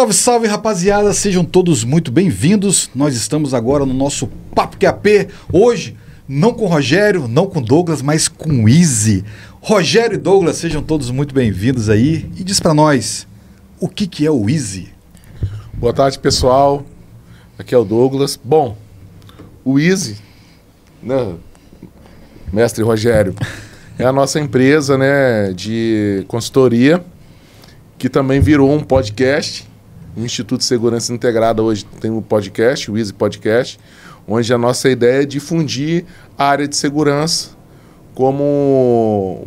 Salve, salve rapaziada, sejam todos muito bem-vindos. Nós estamos agora no nosso Papo QAP. Hoje, não com Rogério, não com Douglas, mas com Easy. Rogério e Douglas, sejam todos muito bem-vindos aí. E diz para nós, o que, que é o Easy? Boa tarde, pessoal. Aqui é o Douglas. Bom, o Easy, né, mestre Rogério, é a nossa empresa né, de consultoria que também virou um podcast o Instituto de Segurança Integrada hoje tem um podcast, o Easy Podcast, onde a nossa ideia é difundir a área de segurança como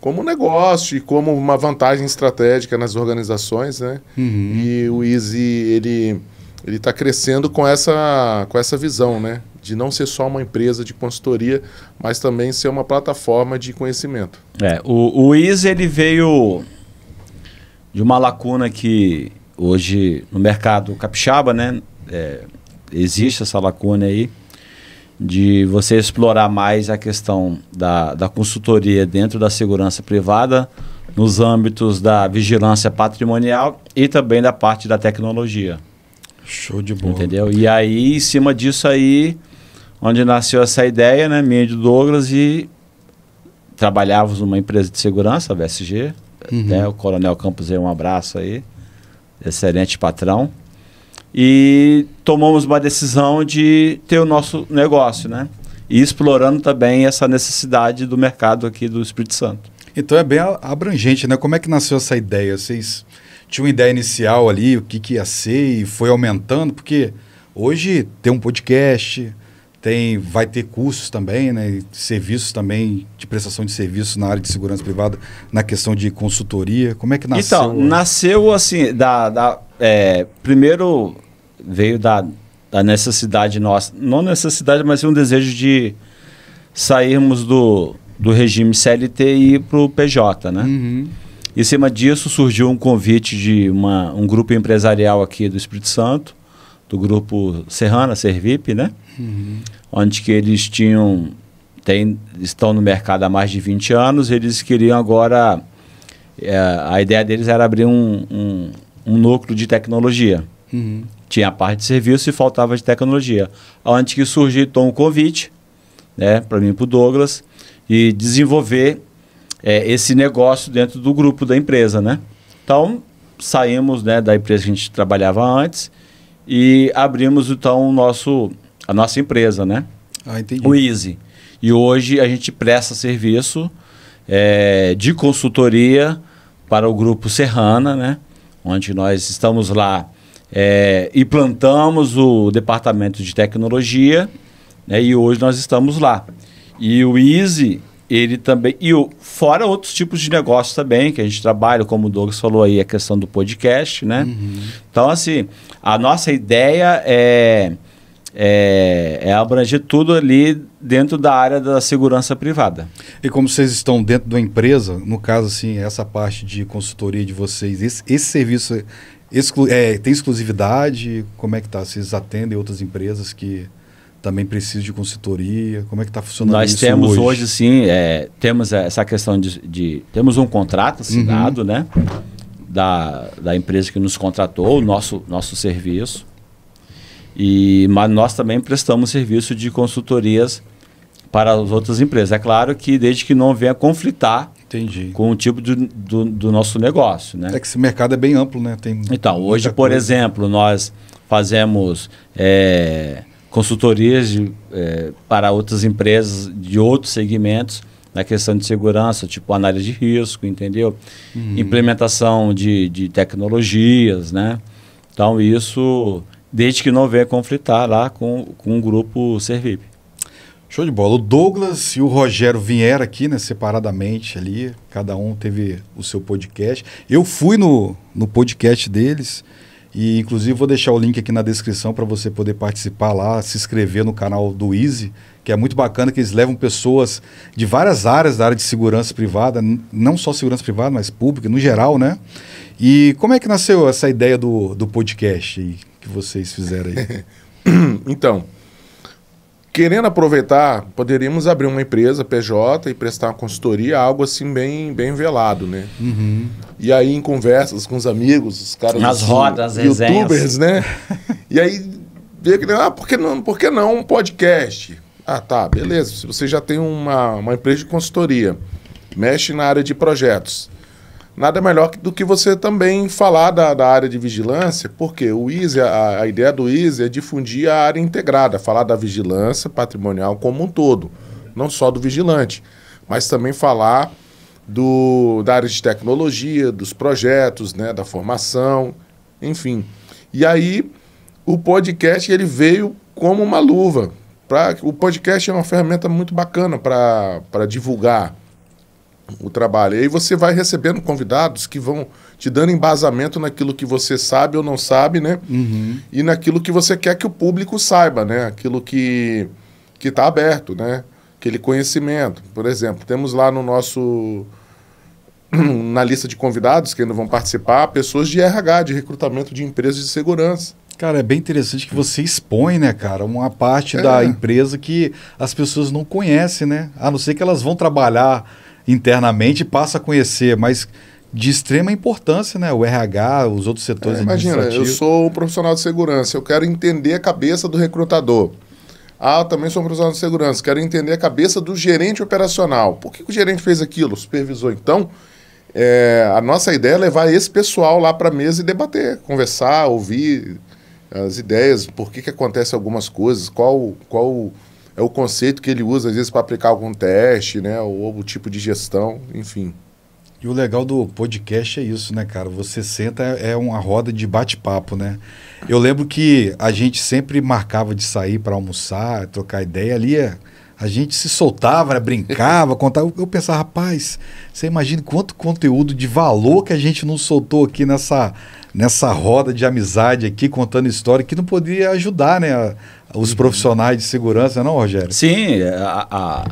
como negócio e como uma vantagem estratégica nas organizações, né? Uhum. E o Easy ele ele está crescendo com essa com essa visão, né? De não ser só uma empresa de consultoria, mas também ser uma plataforma de conhecimento. É, o, o Easy ele veio de uma lacuna que hoje no mercado capixaba, né? É, existe essa lacuna aí de você explorar mais a questão da, da consultoria dentro da segurança privada, nos âmbitos da vigilância patrimonial e também da parte da tecnologia. Show de bola. Entendeu? E aí, em cima disso aí, onde nasceu essa ideia, né? Minha de Douglas e trabalhávamos numa empresa de segurança, a VSG, uhum. né? O Coronel Campos aí, um abraço aí excelente patrão. E tomamos uma decisão de ter o nosso negócio, né? E explorando também essa necessidade do mercado aqui do Espírito Santo. Então é bem abrangente, né? Como é que nasceu essa ideia? Vocês tinham uma ideia inicial ali, o que, que ia ser, e foi aumentando? Porque hoje tem um podcast, tem, vai ter cursos também, né, serviços também de prestação de serviços na área de segurança privada, na questão de consultoria. Como é que nasceu? Então, nasceu assim, da, da é, primeiro veio da, da necessidade nossa, não necessidade, mas um desejo de sairmos do, do regime CLT e ir para o PJ, né? Uhum. Em cima disso surgiu um convite de uma, um grupo empresarial aqui do Espírito Santo do grupo Serrana, Servip, né? Uhum. Onde que eles tinham, tem, estão no mercado há mais de 20 anos, eles queriam agora, é, a ideia deles era abrir um, um, um núcleo de tecnologia. Uhum. Tinha a parte de serviço e faltava de tecnologia. Onde que surgiu então o um convite, né, para mim e para o Douglas, e desenvolver é, esse negócio dentro do grupo da empresa, né? Então, saímos né, da empresa que a gente trabalhava antes, e abrimos então o nosso, a nossa empresa, né? Ah, entendi. O Easy. E hoje a gente presta serviço é, de consultoria para o grupo Serrana, né? Onde nós estamos lá é, e plantamos o departamento de tecnologia né? e hoje nós estamos lá. E o Easy ele também. E o, fora outros tipos de negócio também, que a gente trabalha, como o Douglas falou aí, a questão do podcast, né? Uhum. Então, assim, a nossa ideia é, é, é, abranger tudo ali dentro da área da segurança privada. E como vocês estão dentro da empresa, no caso, assim, essa parte de consultoria de vocês, esse, esse serviço é exclu é, tem exclusividade? Como é que tá? Vocês atendem outras empresas que também precisa de consultoria? Como é que está funcionando Nós isso temos hoje, hoje sim, é, temos essa questão de, de, Temos um contrato uhum. assinado, uhum. né? Da, da empresa que nos contratou, o nosso, nosso serviço. E, mas nós também prestamos serviço de consultorias para as outras empresas. É claro que desde que não venha conflitar Entendi. com o tipo de, do, do, nosso negócio. Né? É que esse mercado é bem amplo, né? Tem então, hoje, por coisa. exemplo, nós fazemos... É, consultorias de, é, para outras empresas de outros segmentos na questão de segurança, tipo análise de risco, entendeu? Uhum. Implementação de, de tecnologias, né? Então, isso, desde que não venha conflitar lá com, com o grupo Servip. Show de bola. O Douglas e o Rogério vieram aqui, né, separadamente ali. Cada um teve o seu podcast. Eu fui no, no podcast deles. E inclusive vou deixar o link aqui na descrição para você poder participar lá, se inscrever no canal do Easy, que é muito bacana que eles levam pessoas de várias áreas da área de segurança privada, não só segurança privada, mas pública no geral, né? E como é que nasceu essa ideia do, do podcast aí que vocês fizeram aí? então, querendo aproveitar, poderíamos abrir uma empresa, PJ, e prestar uma consultoria, algo assim bem, bem velado, né? Uhum. E aí, em conversas com os amigos, os caras... Nas rodas, assim, rodas, Youtubers, resenhas. né? e aí, ah, por que não, por que não um podcast? Ah, tá, beleza. Se você já tem uma, uma empresa de consultoria, mexe na área de projetos nada melhor do que você também falar da, da área de vigilância, porque o ISE, a, a, ideia do ISE é difundir a área integrada, falar da vigilância patrimonial como um todo, não só do vigilante, mas também falar do, da área de tecnologia, dos projetos, né, da formação, enfim. E aí o podcast ele veio como uma luva. Pra, o podcast é uma ferramenta muito bacana para divulgar o trabalho. E aí você vai recebendo convidados que vão te dando embasamento naquilo que você sabe ou não sabe, né? Uhum. E naquilo que você quer que o público saiba, né? Aquilo que que está aberto, né? Aquele conhecimento. Por exemplo, temos lá no nosso na lista de convidados que ainda vão participar pessoas de RH, de recrutamento de empresas de segurança. Cara, é bem interessante que você expõe, né, cara, uma parte é. da empresa que as pessoas não conhecem, né? A não ser que elas vão trabalhar internamente passa a conhecer, mas de extrema importância, né? O RH, os outros setores é, Imagina, eu sou um profissional de segurança, eu quero entender a cabeça do recrutador. Ah, também sou um profissional de segurança, quero entender a cabeça do gerente operacional. Por que, o gerente fez aquilo? Supervisou então... É, a nossa ideia é levar esse pessoal lá para a mesa e debater, conversar, ouvir as ideias, por que, que acontecem algumas coisas, qual, qual é o conceito que ele usa, às vezes, para aplicar algum teste, né? Ou algum tipo de gestão, enfim. E o legal do podcast é isso, né, cara? Você senta, é uma roda de bate-papo, né? Eu lembro que a gente sempre marcava de sair para almoçar, trocar ideia ali. É, a gente se soltava, né, brincava, contava. Eu pensava, rapaz, você imagina quanto conteúdo de valor que a gente não soltou aqui nessa, nessa roda de amizade aqui, contando história, que não poderia ajudar, né? os profissionais de segurança, não, Rogério? Sim, a, a,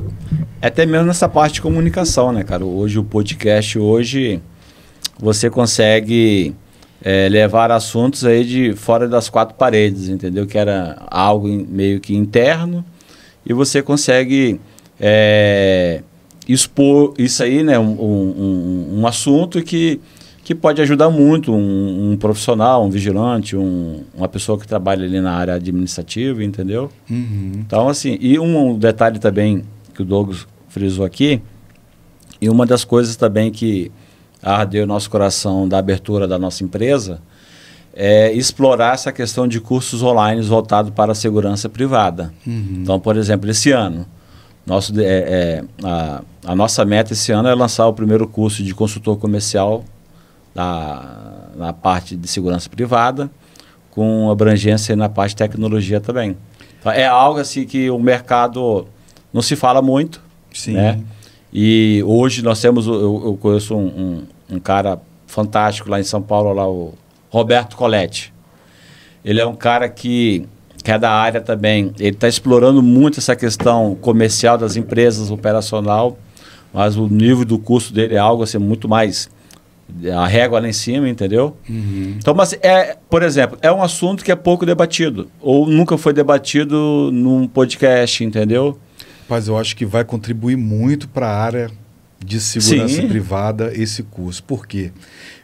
é até mesmo nessa parte de comunicação, né, cara? Hoje o podcast, hoje você consegue é, levar assuntos aí de fora das quatro paredes, entendeu? Que era algo meio que interno e você consegue é, expor isso aí, né? Um, um, um assunto que que pode ajudar muito um, um profissional, um vigilante, um, uma pessoa que trabalha ali na área administrativa, entendeu? Uhum. Então, assim, e um detalhe também que o Douglas frisou aqui, e uma das coisas também que ardeu nosso coração da abertura da nossa empresa, é explorar essa questão de cursos online voltados para a segurança privada. Uhum. Então, por exemplo, esse ano, nosso, é, é, a, a, nossa meta esse ano é lançar o primeiro curso de consultor comercial na, na parte de segurança privada, com abrangência na parte de tecnologia também. Então, é algo assim que o mercado não se fala muito, Sim. né? E hoje nós temos, eu, eu conheço um, um, um, cara fantástico lá em São Paulo, lá o Roberto Coletti. Ele é um cara que, que é da área também, ele está explorando muito essa questão comercial das empresas, operacional, mas o nível do custo dele é algo assim muito mais a régua lá em cima, entendeu? Uhum. Então, mas é, por exemplo, é um assunto que é pouco debatido ou nunca foi debatido num podcast, entendeu? Mas eu acho que vai contribuir muito para a área de segurança Sim. privada esse curso, porque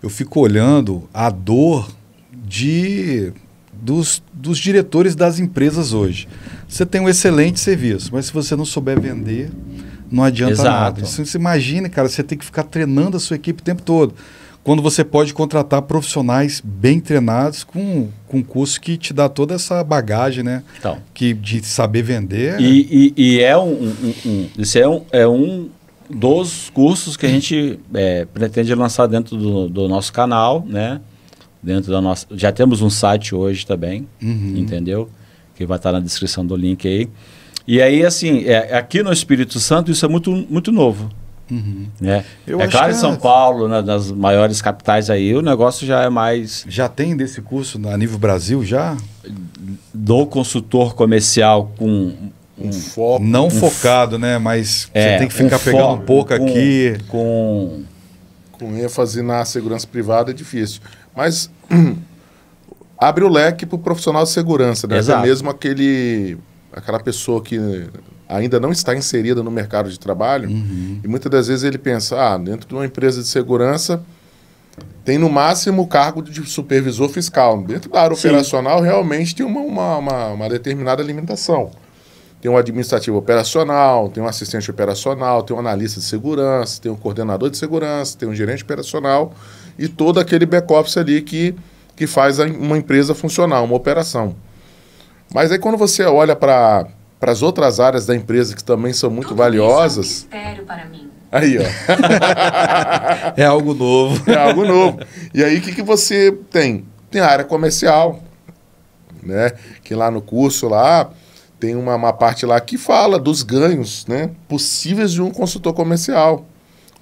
eu fico olhando a dor de dos, dos diretores das empresas hoje. Você tem um excelente serviço, mas se você não souber vender, não adianta Exato. nada. você imagina, cara, você tem que ficar treinando a sua equipe o tempo todo. Quando você pode contratar profissionais bem treinados com, com curso que te dá toda essa bagagem, né? Então, que de saber vender. E, e, e é um, um, um, Isso é um, é um dos cursos que a gente é, pretende lançar dentro do, do nosso canal, né? Dentro da nossa. Já temos um site hoje também, uhum. entendeu? Que vai estar na descrição do link aí e aí, assim, é, aqui no Espírito Santo isso é muito, muito novo. Uhum. Né? é claro, em São é... Paulo, na, nas maiores capitais aí, o negócio já é mais. Já tem desse curso a nível Brasil já? Do consultor comercial com um foco. Não um focado, né? Mas é, você tem que ficar um pegando um pouco com, aqui. Com... com ênfase na segurança privada é difícil. Mas abre o leque para o profissional de segurança, né? Exato. Até mesmo aquele aquela pessoa que ainda não está inserida no mercado de trabalho uhum. e muitas das vezes ele pensa, ah, dentro de uma empresa de segurança tem no máximo o cargo de supervisor fiscal. Dentro da área Sim. operacional realmente tem uma, uma, uma, uma determinada limitação. Tem um administrativo operacional, tem um assistente operacional, tem um analista de segurança, tem um coordenador de segurança, tem um gerente operacional e todo aquele back-office ali que, que faz uma empresa funcionar, uma operação. Mas aí quando você olha para as outras áreas da empresa que também são muito Tudo valiosas. Isso é um para mim. Aí, ó. é algo novo. É algo novo. E aí, o que, que você tem? Tem a área comercial, né? Que lá no curso, lá, tem uma, uma parte lá que fala dos ganhos, né? Possíveis de um consultor comercial.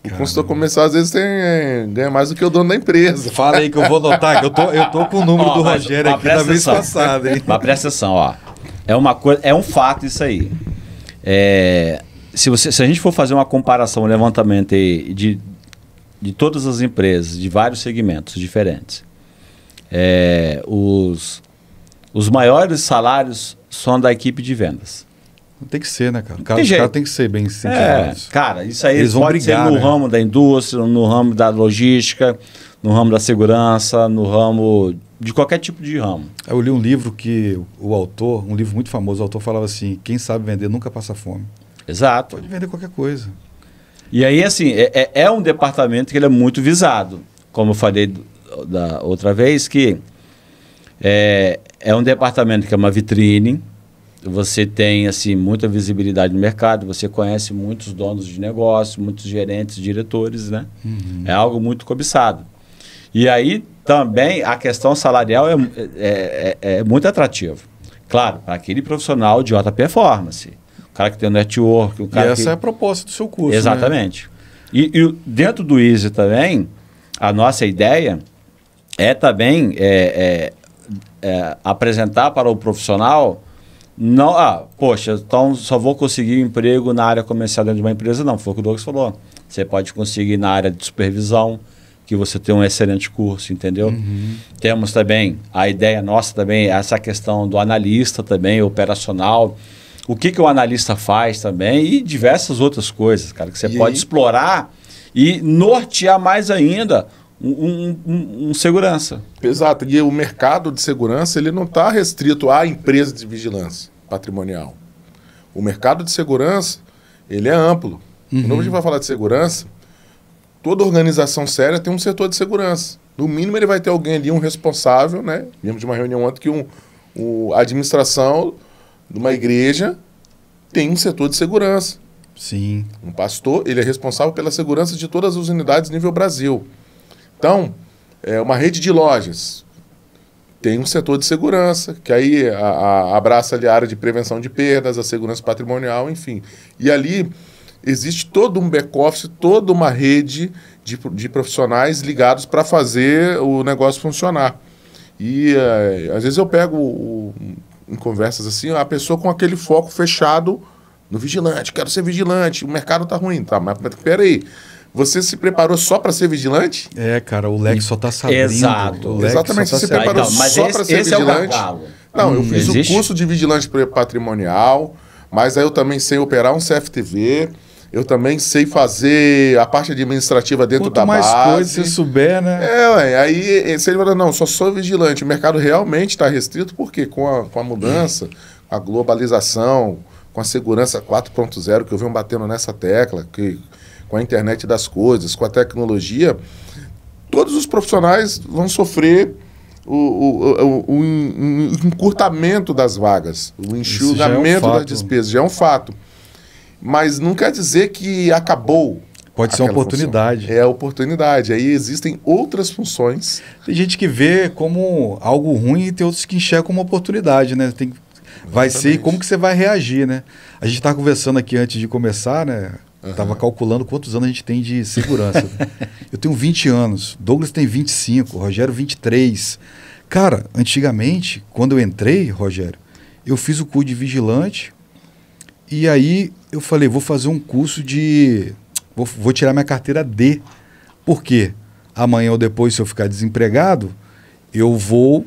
O consultor começou às vezes, tem, é, ganha mais do que o dono da empresa. Fala aí que eu vou notar, que eu tô, eu tô com o número ó, do Rogério aqui da vez passada, hein? Mas presta atenção, ó. É, uma coisa, é um fato isso aí. É, se, você, se a gente for fazer uma comparação, um levantamento de, de todas as empresas, de vários segmentos diferentes, é, os, os maiores salários são da equipe de vendas. Tem que ser, né, cara? Cara, os tem que ser bem incentivados. É, cara, isso aí eles vão brigar, no né? ramo da indústria, no ramo da logística, no ramo da segurança, no ramo de qualquer tipo de ramo. Eu li um livro que o autor, um livro muito famoso, o autor falava assim: quem sabe vender nunca passa fome. Exato. Pode vender qualquer coisa. E aí, assim, é, é, é um departamento que ele é muito visado. Como eu falei da outra vez, que é, é um departamento que é uma vitrine você tem assim muita visibilidade no mercado, você conhece muitos donos de negócio, muitos gerentes, diretores, né? Uhum. É algo muito cobiçado. E aí também a questão salarial é, é, é, é muito atrativa. Claro, para aquele profissional de alta performance, o cara que tem o network, o cara. E essa que... é a proposta do seu curso. Né? Exatamente. Né? E, e, dentro do Easy também, a nossa ideia é também é, é, é apresentar para o profissional não, ah, poxa, então só vou conseguir emprego na área comercial dentro de uma empresa? Não, foi o que o Douglas falou. Você pode conseguir na área de supervisão, que você tem um excelente curso, entendeu? Uhum. Temos também, a ideia nossa também, essa questão do analista também, operacional. O que, que o analista faz também e diversas outras coisas, cara, que você e pode aí? explorar e nortear mais ainda um, um, um, segurança. Exato. E o mercado de segurança ele não está restrito à empresa de vigilância patrimonial. O mercado de segurança ele é amplo. Uhum. Quando a gente vai falar de segurança, toda organização séria tem um setor de segurança. No mínimo ele vai ter alguém ali, um responsável, né? Vimos de uma reunião ontem que um, o, a administração de uma igreja tem um setor de segurança. Sim. Um pastor, ele é responsável pela segurança de todas as unidades nível Brasil. Então, é uma rede de lojas. Tem um setor de segurança, que aí a, a, abraça ali a área de prevenção de perdas, a segurança patrimonial, enfim. E ali existe todo um back-office, toda uma rede de, de profissionais ligados para fazer o negócio funcionar. E é, às vezes eu pego o, em conversas assim, a pessoa com aquele foco fechado no vigilante, quero ser vigilante, o mercado está ruim, tá? Mas peraí, você se preparou só para ser vigilante? É, cara, o leque só está sabendo. Exato. Exatamente, tá você se preparou então, só para ser é vigilante. É Não, hum, eu fiz existe? o curso de vigilante patrimonial, mas aí eu também sei operar um CFTV. Eu também sei fazer a parte administrativa dentro Quanto da mais base. mais coisa você souber, né? É, ué, aí eh, eh, você fala, não, só sou vigilante. O mercado realmente está restrito, porque com a, com a mudança, a globalização, com a segurança 4.0, que eu venho batendo nessa tecla, que com a internet das coisas, com a tecnologia, todos os profissionais vão sofrer o, o, o, o encurtamento das vagas, o enxugamento é um das despesas, já é um fato. Mas não quer dizer que acabou. Pode ser uma oportunidade. Função. É a oportunidade. Aí existem outras funções. Tem gente que vê como algo ruim e tem outros que enxergam como oportunidade, né? Tem, vai ser e como que você vai reagir, né? A gente estava conversando aqui antes de começar, né? Estava uhum. calculando quantos anos a gente tem de segurança. eu tenho 20 anos, Douglas tem 25, Rogério 23. Cara, antigamente, quando eu entrei, Rogério, eu fiz o curso de vigilante e aí eu falei, vou fazer um curso de... Vou, vou tirar minha carteira D. Por quê? Amanhã ou depois, se eu ficar desempregado, eu vou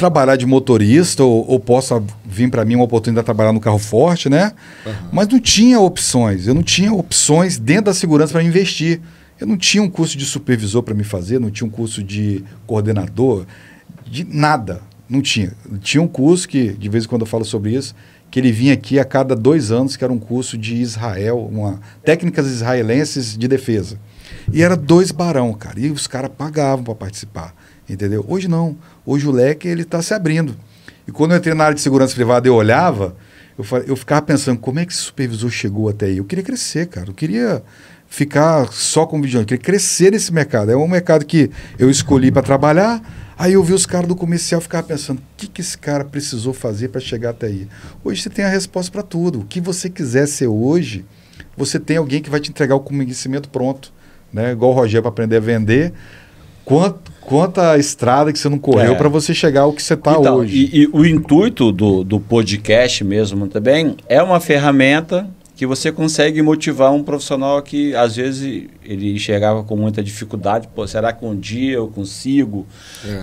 trabalhar de motorista ou, ou possa vir para mim uma oportunidade de trabalhar no carro forte, né? Uhum. Mas não tinha opções. Eu não tinha opções dentro da segurança para investir. Eu não tinha um curso de supervisor para me fazer, não tinha um curso de coordenador, de nada. Não tinha. Tinha um curso que, de vez em quando eu falo sobre isso, que ele vinha aqui a cada dois anos, que era um curso de Israel, uma técnicas israelenses de defesa. E era dois barão, cara. E os caras pagavam para participar, entendeu? Hoje não. Hoje o leque ele está se abrindo. E quando eu entrei na área de segurança privada, eu olhava, eu, eu ficava pensando, como é que esse supervisor chegou até aí? Eu queria crescer, cara. Eu queria ficar só com vigilante, eu queria crescer nesse mercado. É um mercado que eu escolhi para trabalhar, Aí eu vi os caras do comercial ficar pensando, o que, que esse cara precisou fazer para chegar até aí? Hoje você tem a resposta para tudo. O que você quiser ser hoje, você tem alguém que vai te entregar o conhecimento pronto. Né? Igual o Rogério para aprender a vender. Quanto, quanta estrada que você não correu é. para você chegar ao que você está então, hoje. E, e, o intuito do, do podcast mesmo também é uma ferramenta que você consegue motivar um profissional que às vezes ele chegava com muita dificuldade, pô, será que um dia eu consigo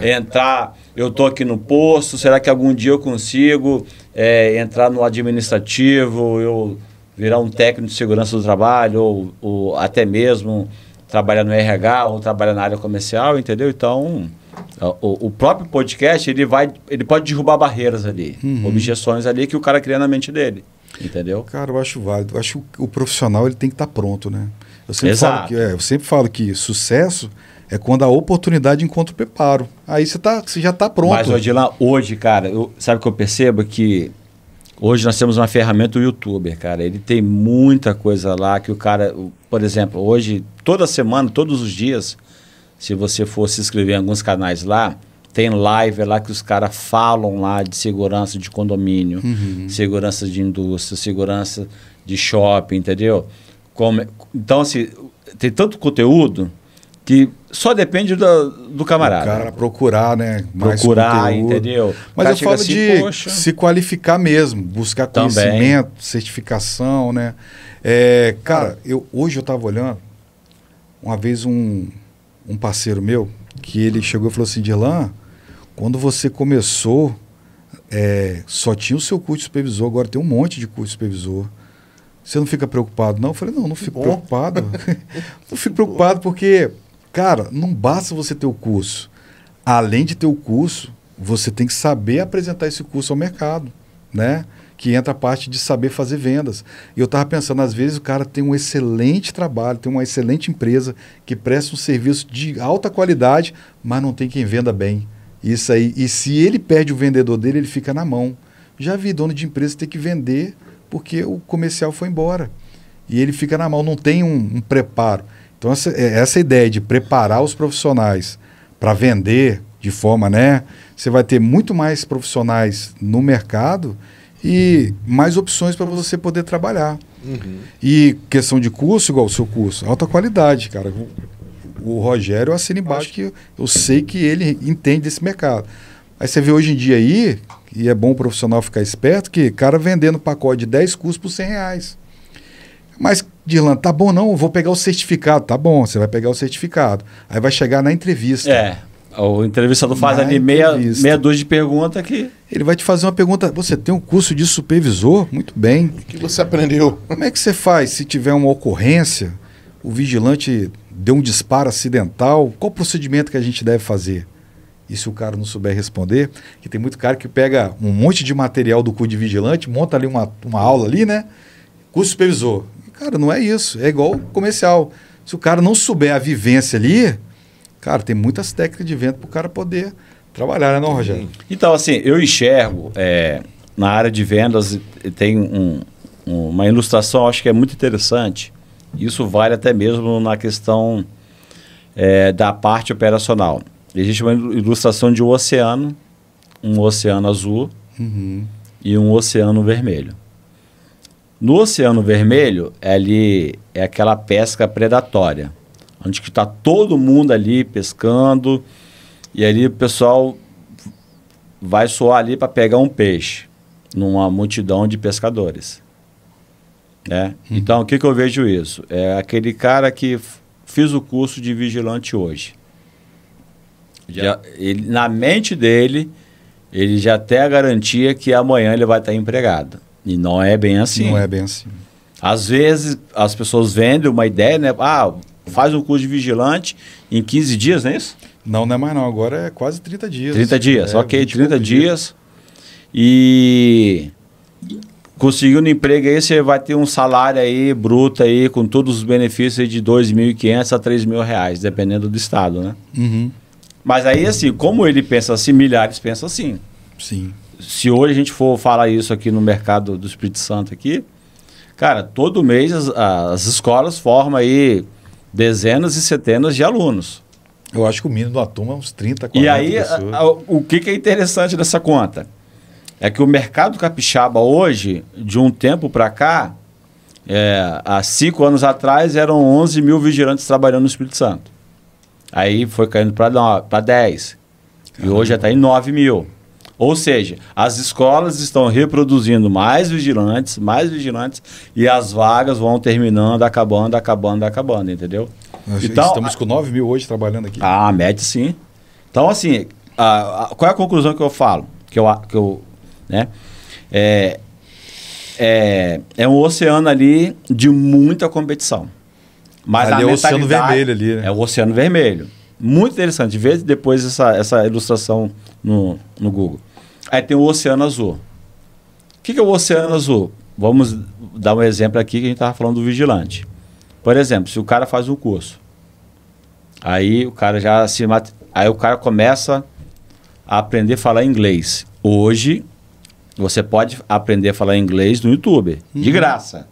é. entrar, eu tô aqui no posto, será que algum dia eu consigo é, entrar no administrativo, eu virar um técnico de segurança do trabalho ou, ou até mesmo trabalha no RH ou trabalha na área comercial, entendeu? Então, o, o próprio podcast, ele vai, ele pode derrubar barreiras ali, uhum. objeções ali que o cara cria na mente dele, entendeu? Cara, eu acho válido. Eu acho que o profissional ele tem que estar tá pronto, né? Eu sempre, Exato. Falo que, é, eu sempre falo que sucesso é quando a oportunidade encontra o preparo. Aí você, tá, você já está pronto. Mas, lá, hoje, cara, eu, sabe o que eu percebo? É que Hoje nós temos uma ferramenta, o YouTuber, cara. Ele tem muita coisa lá que o cara, por exemplo, hoje, toda semana, todos os dias, se você for se inscrever em alguns canais lá, tem live lá que os caras falam lá de segurança de condomínio, uhum. segurança de indústria, segurança de shopping, entendeu? Como, é, então, assim, tem tanto conteúdo que só depende do, do camarada. O cara procurar, né? procurar, entendeu? Mas eu falo assim, de poxa. se qualificar mesmo, buscar Também. conhecimento, certificação, né? É, cara, eu, hoje eu estava olhando, uma vez um, um parceiro meu, que ele chegou e falou assim, Dilan, quando você começou, é, só tinha o seu curso de supervisor, agora tem um monte de curso de supervisor. Você não fica preocupado, não? Eu falei, não, não fico preocupado. não fico preocupado porque Cara, não basta você ter o curso. Além de ter o curso, você tem que saber apresentar esse curso ao mercado, né? Que entra a parte de saber fazer vendas. E eu estava pensando, às vezes o cara tem um excelente trabalho, tem uma excelente empresa que presta um serviço de alta qualidade, mas não tem quem venda bem. Isso aí. E se ele perde o vendedor dele, ele fica na mão. Já vi dono de empresa ter que vender porque o comercial foi embora. E ele fica na mão, não tem um, um preparo. Então, essa, é, essa ideia de preparar os profissionais para vender de forma, né? Você vai ter muito mais profissionais no mercado e mais opções para você poder trabalhar. Uhum. E questão de curso, igual o seu curso, alta qualidade, cara. O Rogério assina embaixo que eu sei que ele entende desse mercado. Aí você vê hoje em dia aí, e é bom o profissional ficar esperto, que cara vendendo pacote de 10 cursos por 100 reais. Mas, Dirlan, tá bom não, vou pegar o certificado. Tá bom, você vai pegar o certificado. Aí vai chegar na entrevista. É. O entrevistador faz na ali meia, meia dúzia de pergunta que. Ele vai te fazer uma pergunta. Você tem um curso de supervisor? Muito bem. O que você aprendeu? Como é que você faz se tiver uma ocorrência? O vigilante deu um disparo acidental. Qual o procedimento que a gente deve fazer? E se o cara não souber responder, que tem muito cara que pega um monte de material do cu de vigilante, monta ali uma, uma aula ali, né? Curso supervisor. Cara, não é isso. É igual comercial. Se o cara não souber a vivência ali, cara, tem muitas técnicas de vento para o cara poder trabalhar, né, não, Rogério? Então, assim, eu enxergo é, na área de vendas tem um, uma ilustração, acho que é muito interessante. Isso vale até mesmo na questão é, da parte operacional. Existe uma ilustração de um oceano, um oceano azul uhum. e um oceano vermelho. No Oceano Vermelho, ali é aquela pesca predatória, onde está todo mundo ali pescando e ali o pessoal vai soar ali para pegar um peixe numa multidão de pescadores. Né? Hum. Então, o que, que eu vejo isso? É aquele cara que fiz o curso de vigilante hoje. Já, ele, na mente dele, ele já tem a garantia que amanhã ele vai estar tá empregado. E não é bem assim. Não é bem assim. Às vezes as pessoas vendem uma ideia, né? Ah, faz um curso de vigilante em 15 dias, não é isso? Não, não é mais não. Agora é quase 30 dias. 30 dias, é, ok. 30 dias. dias. E conseguiu um emprego aí, você vai ter um salário aí bruto aí, com todos os benefícios de R$ 2.500 a R$ reais, dependendo do estado, né? Uhum. Mas aí, assim, como ele pensa assim, milhares pensam assim. Sim se hoje a gente for falar isso aqui no mercado do Espírito Santo aqui, cara, todo mês as, as escolas formam aí dezenas e centenas de alunos. Eu acho que o mínimo da turma é uns 30, 40 E aí, a, a, o que, que é interessante dessa conta? É que o mercado capixaba hoje, de um tempo para cá, é, há cinco anos atrás, eram 11 mil vigilantes trabalhando no Espírito Santo. Aí foi caindo para 10. E hoje já está em 9 mil. Ou seja, as escolas estão reproduzindo mais vigilantes, mais vigilantes, e as vagas vão terminando, acabando, acabando, acabando, entendeu? Nós então, estamos com 9 mil hoje trabalhando aqui. Ah, mete sim. Então, assim, a, a, qual é a conclusão que eu falo? Que eu, que eu né? É, é, é um oceano ali de muita competição. Mas ali a é o oceano vermelho ali, né? É o oceano vermelho. Muito interessante. Vê depois essa, essa ilustração no, no Google. Aí tem o Oceano Azul. O que, que é o Oceano Azul? Vamos dar um exemplo aqui que a gente estava falando do vigilante. Por exemplo, se o cara faz um curso, aí o cara já se mat... aí o cara começa a aprender a falar inglês. Hoje você pode aprender a falar inglês no YouTube, uhum. de graça.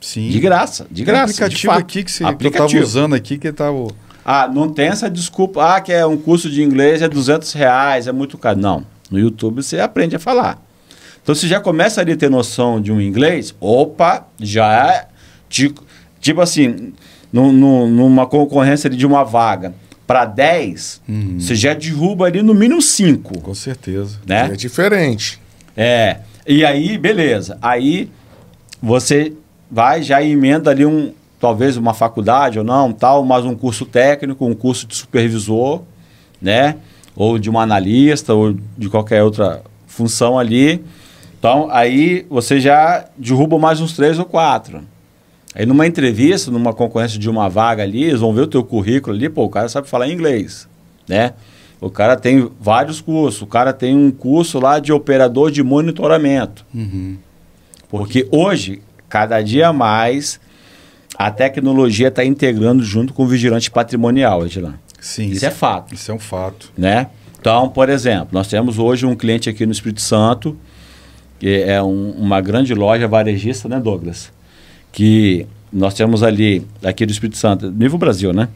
Sim. De graça, de graça. Tem aplicativo de aqui que, você, eu estava usando aqui que estava. Tá ah, não tem essa desculpa. Ah, que é um curso de inglês é 200 reais, é muito caro. Não. No YouTube você aprende a falar. Então você já começa ali a ter noção de um inglês, opa, já é, tipo, tipo assim, no, no, numa concorrência de uma vaga para 10, uhum. você já derruba ali no mínimo 5. Com certeza. Né? É diferente. É. E aí, beleza. Aí você vai já emenda ali um talvez uma faculdade ou não, tal, mas um curso técnico, um curso de supervisor, né? ou de um analista, ou de qualquer outra função ali. Então, aí você já derruba mais uns três ou quatro. Aí numa entrevista, numa concorrência de uma vaga ali, eles vão ver o teu currículo ali, pô, o cara sabe falar inglês, né? O cara tem vários cursos, o cara tem um curso lá de operador de monitoramento. Uhum. Porque hoje, cada dia mais, a tecnologia está integrando junto com o vigilante patrimonial, Edilão. Sim, isso, isso é fato. Isso é um fato. Né? Então, por exemplo, nós temos hoje um cliente aqui no Espírito Santo, que é um, uma grande loja varejista, né, Douglas? Que nós temos ali, aqui do Espírito Santo, nível Brasil, né?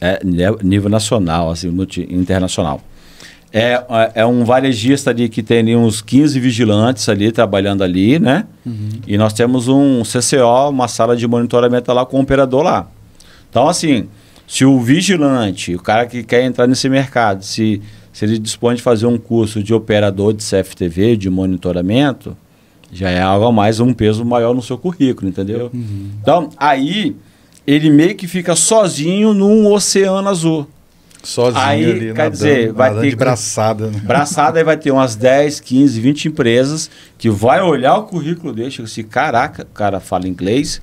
É, né, nível nacional, assim, internacional. É, é, é um varejista ali que tem ali uns 15 vigilantes ali trabalhando ali, né? Uhum. E nós temos um CCO, uma sala de monitoramento lá com o operador lá. Então, assim, se o vigilante, o cara que quer entrar nesse mercado, se, se ele dispõe de fazer um curso de operador de CFTV, de monitoramento, já é algo a mais, um peso maior no seu currículo, entendeu? Uhum. Então, aí ele meio que fica sozinho num oceano azul. Sozinho aí, ali, quer nadando, dizer, vai ter de braçada. Né? Braçada aí vai ter umas 10, 15, 20 empresas que vai olhar o currículo dele e assim, caraca, o cara fala inglês,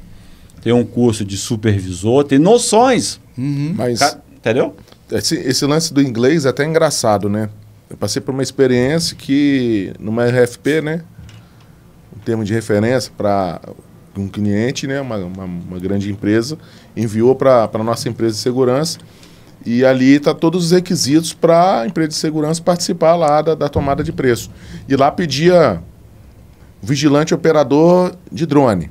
tem um curso de supervisor, tem noções. Uhum. Mas, entendeu? Esse, esse, lance do inglês é até engraçado, né? Eu passei por uma experiência que, numa RFP, né? Um termo de referência para um cliente, né? Uma, uma, uma grande empresa, enviou para a nossa empresa de segurança. E ali tá todos os requisitos para a empresa de segurança participar lá da, da tomada de preço. E lá pedia vigilante operador de drone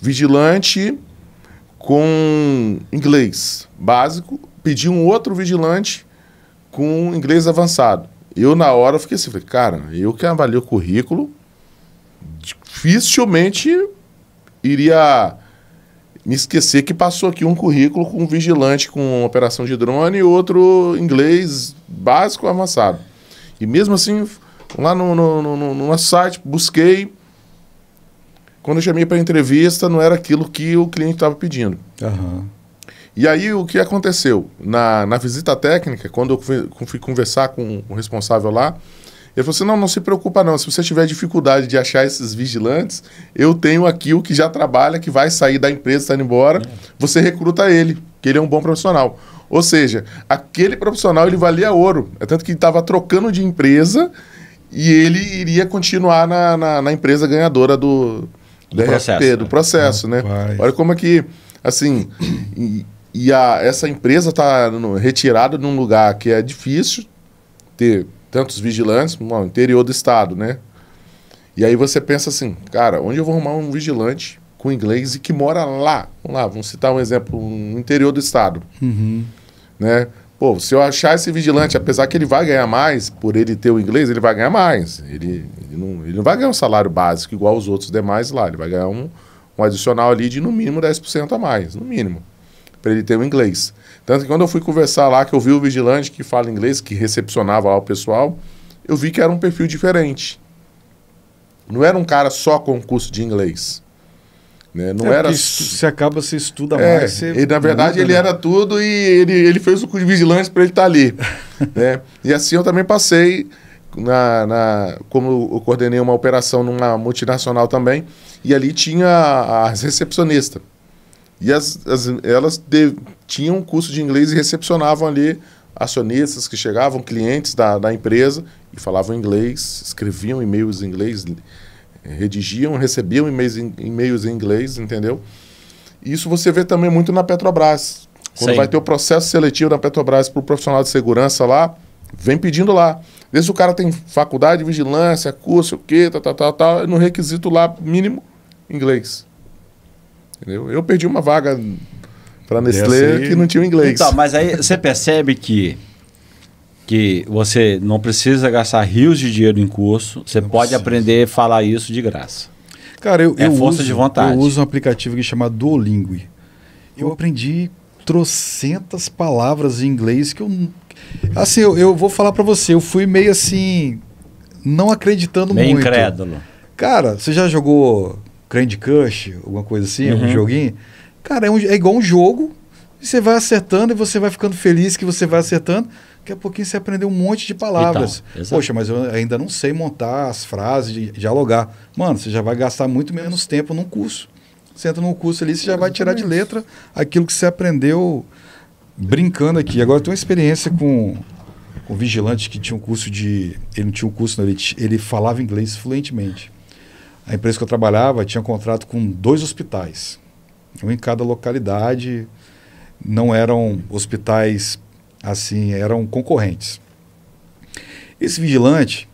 vigilante com inglês básico, pedi um outro vigilante com inglês avançado. Eu, na hora, fiquei assim, falei, cara, eu que avaliei o currículo, dificilmente iria me esquecer que passou aqui um currículo com um vigilante com operação de drone e outro inglês básico avançado. E mesmo assim, lá no, no, no, no, no site, busquei, quando eu chamei para entrevista, não era aquilo que o cliente estava pedindo. Uhum. E aí, o que aconteceu? Na, na visita técnica, quando eu fui, conversar com o responsável lá, ele falou assim: não, não se preocupa, não. Se você tiver dificuldade de achar esses vigilantes, eu tenho aqui o que já trabalha, que vai sair da empresa, está indo embora. É. Você recruta ele, que ele é um bom profissional. Ou seja, aquele profissional ele valia ouro. É tanto que estava trocando de empresa e ele iria continuar na, na, na empresa ganhadora do, do é processo, do né? processo, né? Olha como é que, assim, e, e a, essa empresa está retirada num lugar que é difícil ter tantos vigilantes, no interior do estado, né? E aí você pensa assim, cara, onde eu vou arrumar um vigilante com inglês e que mora lá? Vamos lá, vamos citar um exemplo, no interior do estado. Uhum. Né? Pô, se eu achar esse vigilante, apesar que ele vai ganhar mais, por ele ter o inglês, ele vai ganhar mais. Ele, ele, não, ele não vai ganhar um salário básico igual os outros demais lá. Ele vai ganhar um, um adicional ali de no mínimo 10% a mais, no mínimo, para ele ter o inglês. Tanto que quando eu fui conversar lá, que eu vi o vigilante que fala inglês, que recepcionava lá o pessoal, eu vi que era um perfil diferente. Não era um cara só com curso de inglês. Né? Não é, era se acaba se estuda é, mais. Você... E, na verdade ele né? era tudo e ele, ele fez o curso de vigilância para ele estar tá ali. né? E assim eu também passei na, na, como eu coordenei uma operação numa multinacional também e ali tinha as recepcionistas e as, as elas de, tinham um curso de inglês e recepcionavam ali acionistas que chegavam, clientes da, da empresa e falavam inglês, escreviam e-mails em inglês, redigiam, recebiam e-mails em, e-mails em inglês, entendeu? Isso você vê também muito na Petrobras. Quando Sim. vai ter o processo seletivo da Petrobras para o profissional de segurança lá, vem pedindo lá. Vê se o cara tem faculdade, vigilância, curso, o quê, tal, tá, tal, tá, tal, tá, tal. Tá, no requisito lá, mínimo, inglês. Entendeu? Eu perdi uma vaga para é Nestlé assim. que não tinha inglês. Então, mas aí você percebe que que você não precisa gastar rios de dinheiro em curso, você não pode precisa. aprender a falar isso de graça. Cara, eu, é eu força uso, de vontade. Eu uso um aplicativo que chama Duolingo. Eu aprendi trocentas palavras em inglês que eu assim, eu, eu vou falar para você, eu fui meio assim não acreditando meio muito. incrédulo. Cara, você já jogou Candy Crush, alguma coisa assim, uhum. um joguinho? Cara, é, um, é igual um jogo, você vai acertando e você vai ficando feliz que você vai acertando. Daqui a pouquinho você aprendeu um monte de palavras. Então, Poxa, mas eu ainda não sei montar as frases, de, dialogar. Mano, você já vai gastar muito menos tempo num curso. Você entra num curso ali, você já vai tirar de letra aquilo que você aprendeu brincando aqui. Agora eu tenho uma experiência com, o um vigilante que tinha um curso de. Ele não tinha um curso, não, ele, ele falava inglês fluentemente. A empresa que eu trabalhava tinha um contrato com dois hospitais, um em cada localidade. Não eram hospitais assim, eram concorrentes. Esse vigilante,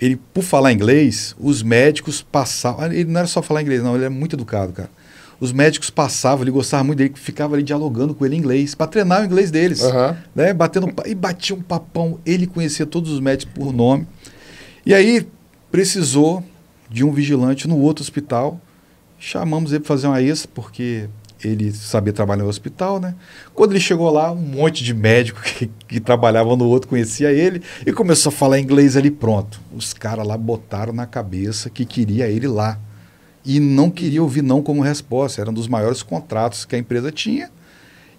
ele, por falar inglês, os médicos passavam. Ah, ele não era só falar inglês, não, ele era é muito educado, cara. Os médicos passavam, ele gostava muito dele, ficava ali dialogando com ele em inglês, para treinar o inglês deles. Uhum. Né? Batendo, e batia um papão, ele conhecia todos os médicos por nome. E aí precisou de um vigilante no outro hospital. Chamamos ele para fazer uma extra, porque ele sabia trabalhar no hospital, né? Quando ele chegou lá, um monte de médico que, que trabalhava no outro conhecia ele e começou a falar inglês ali pronto. Os caras lá botaram na cabeça que queria ele lá e não queria ouvir não como resposta. Era um dos maiores contratos que a empresa tinha.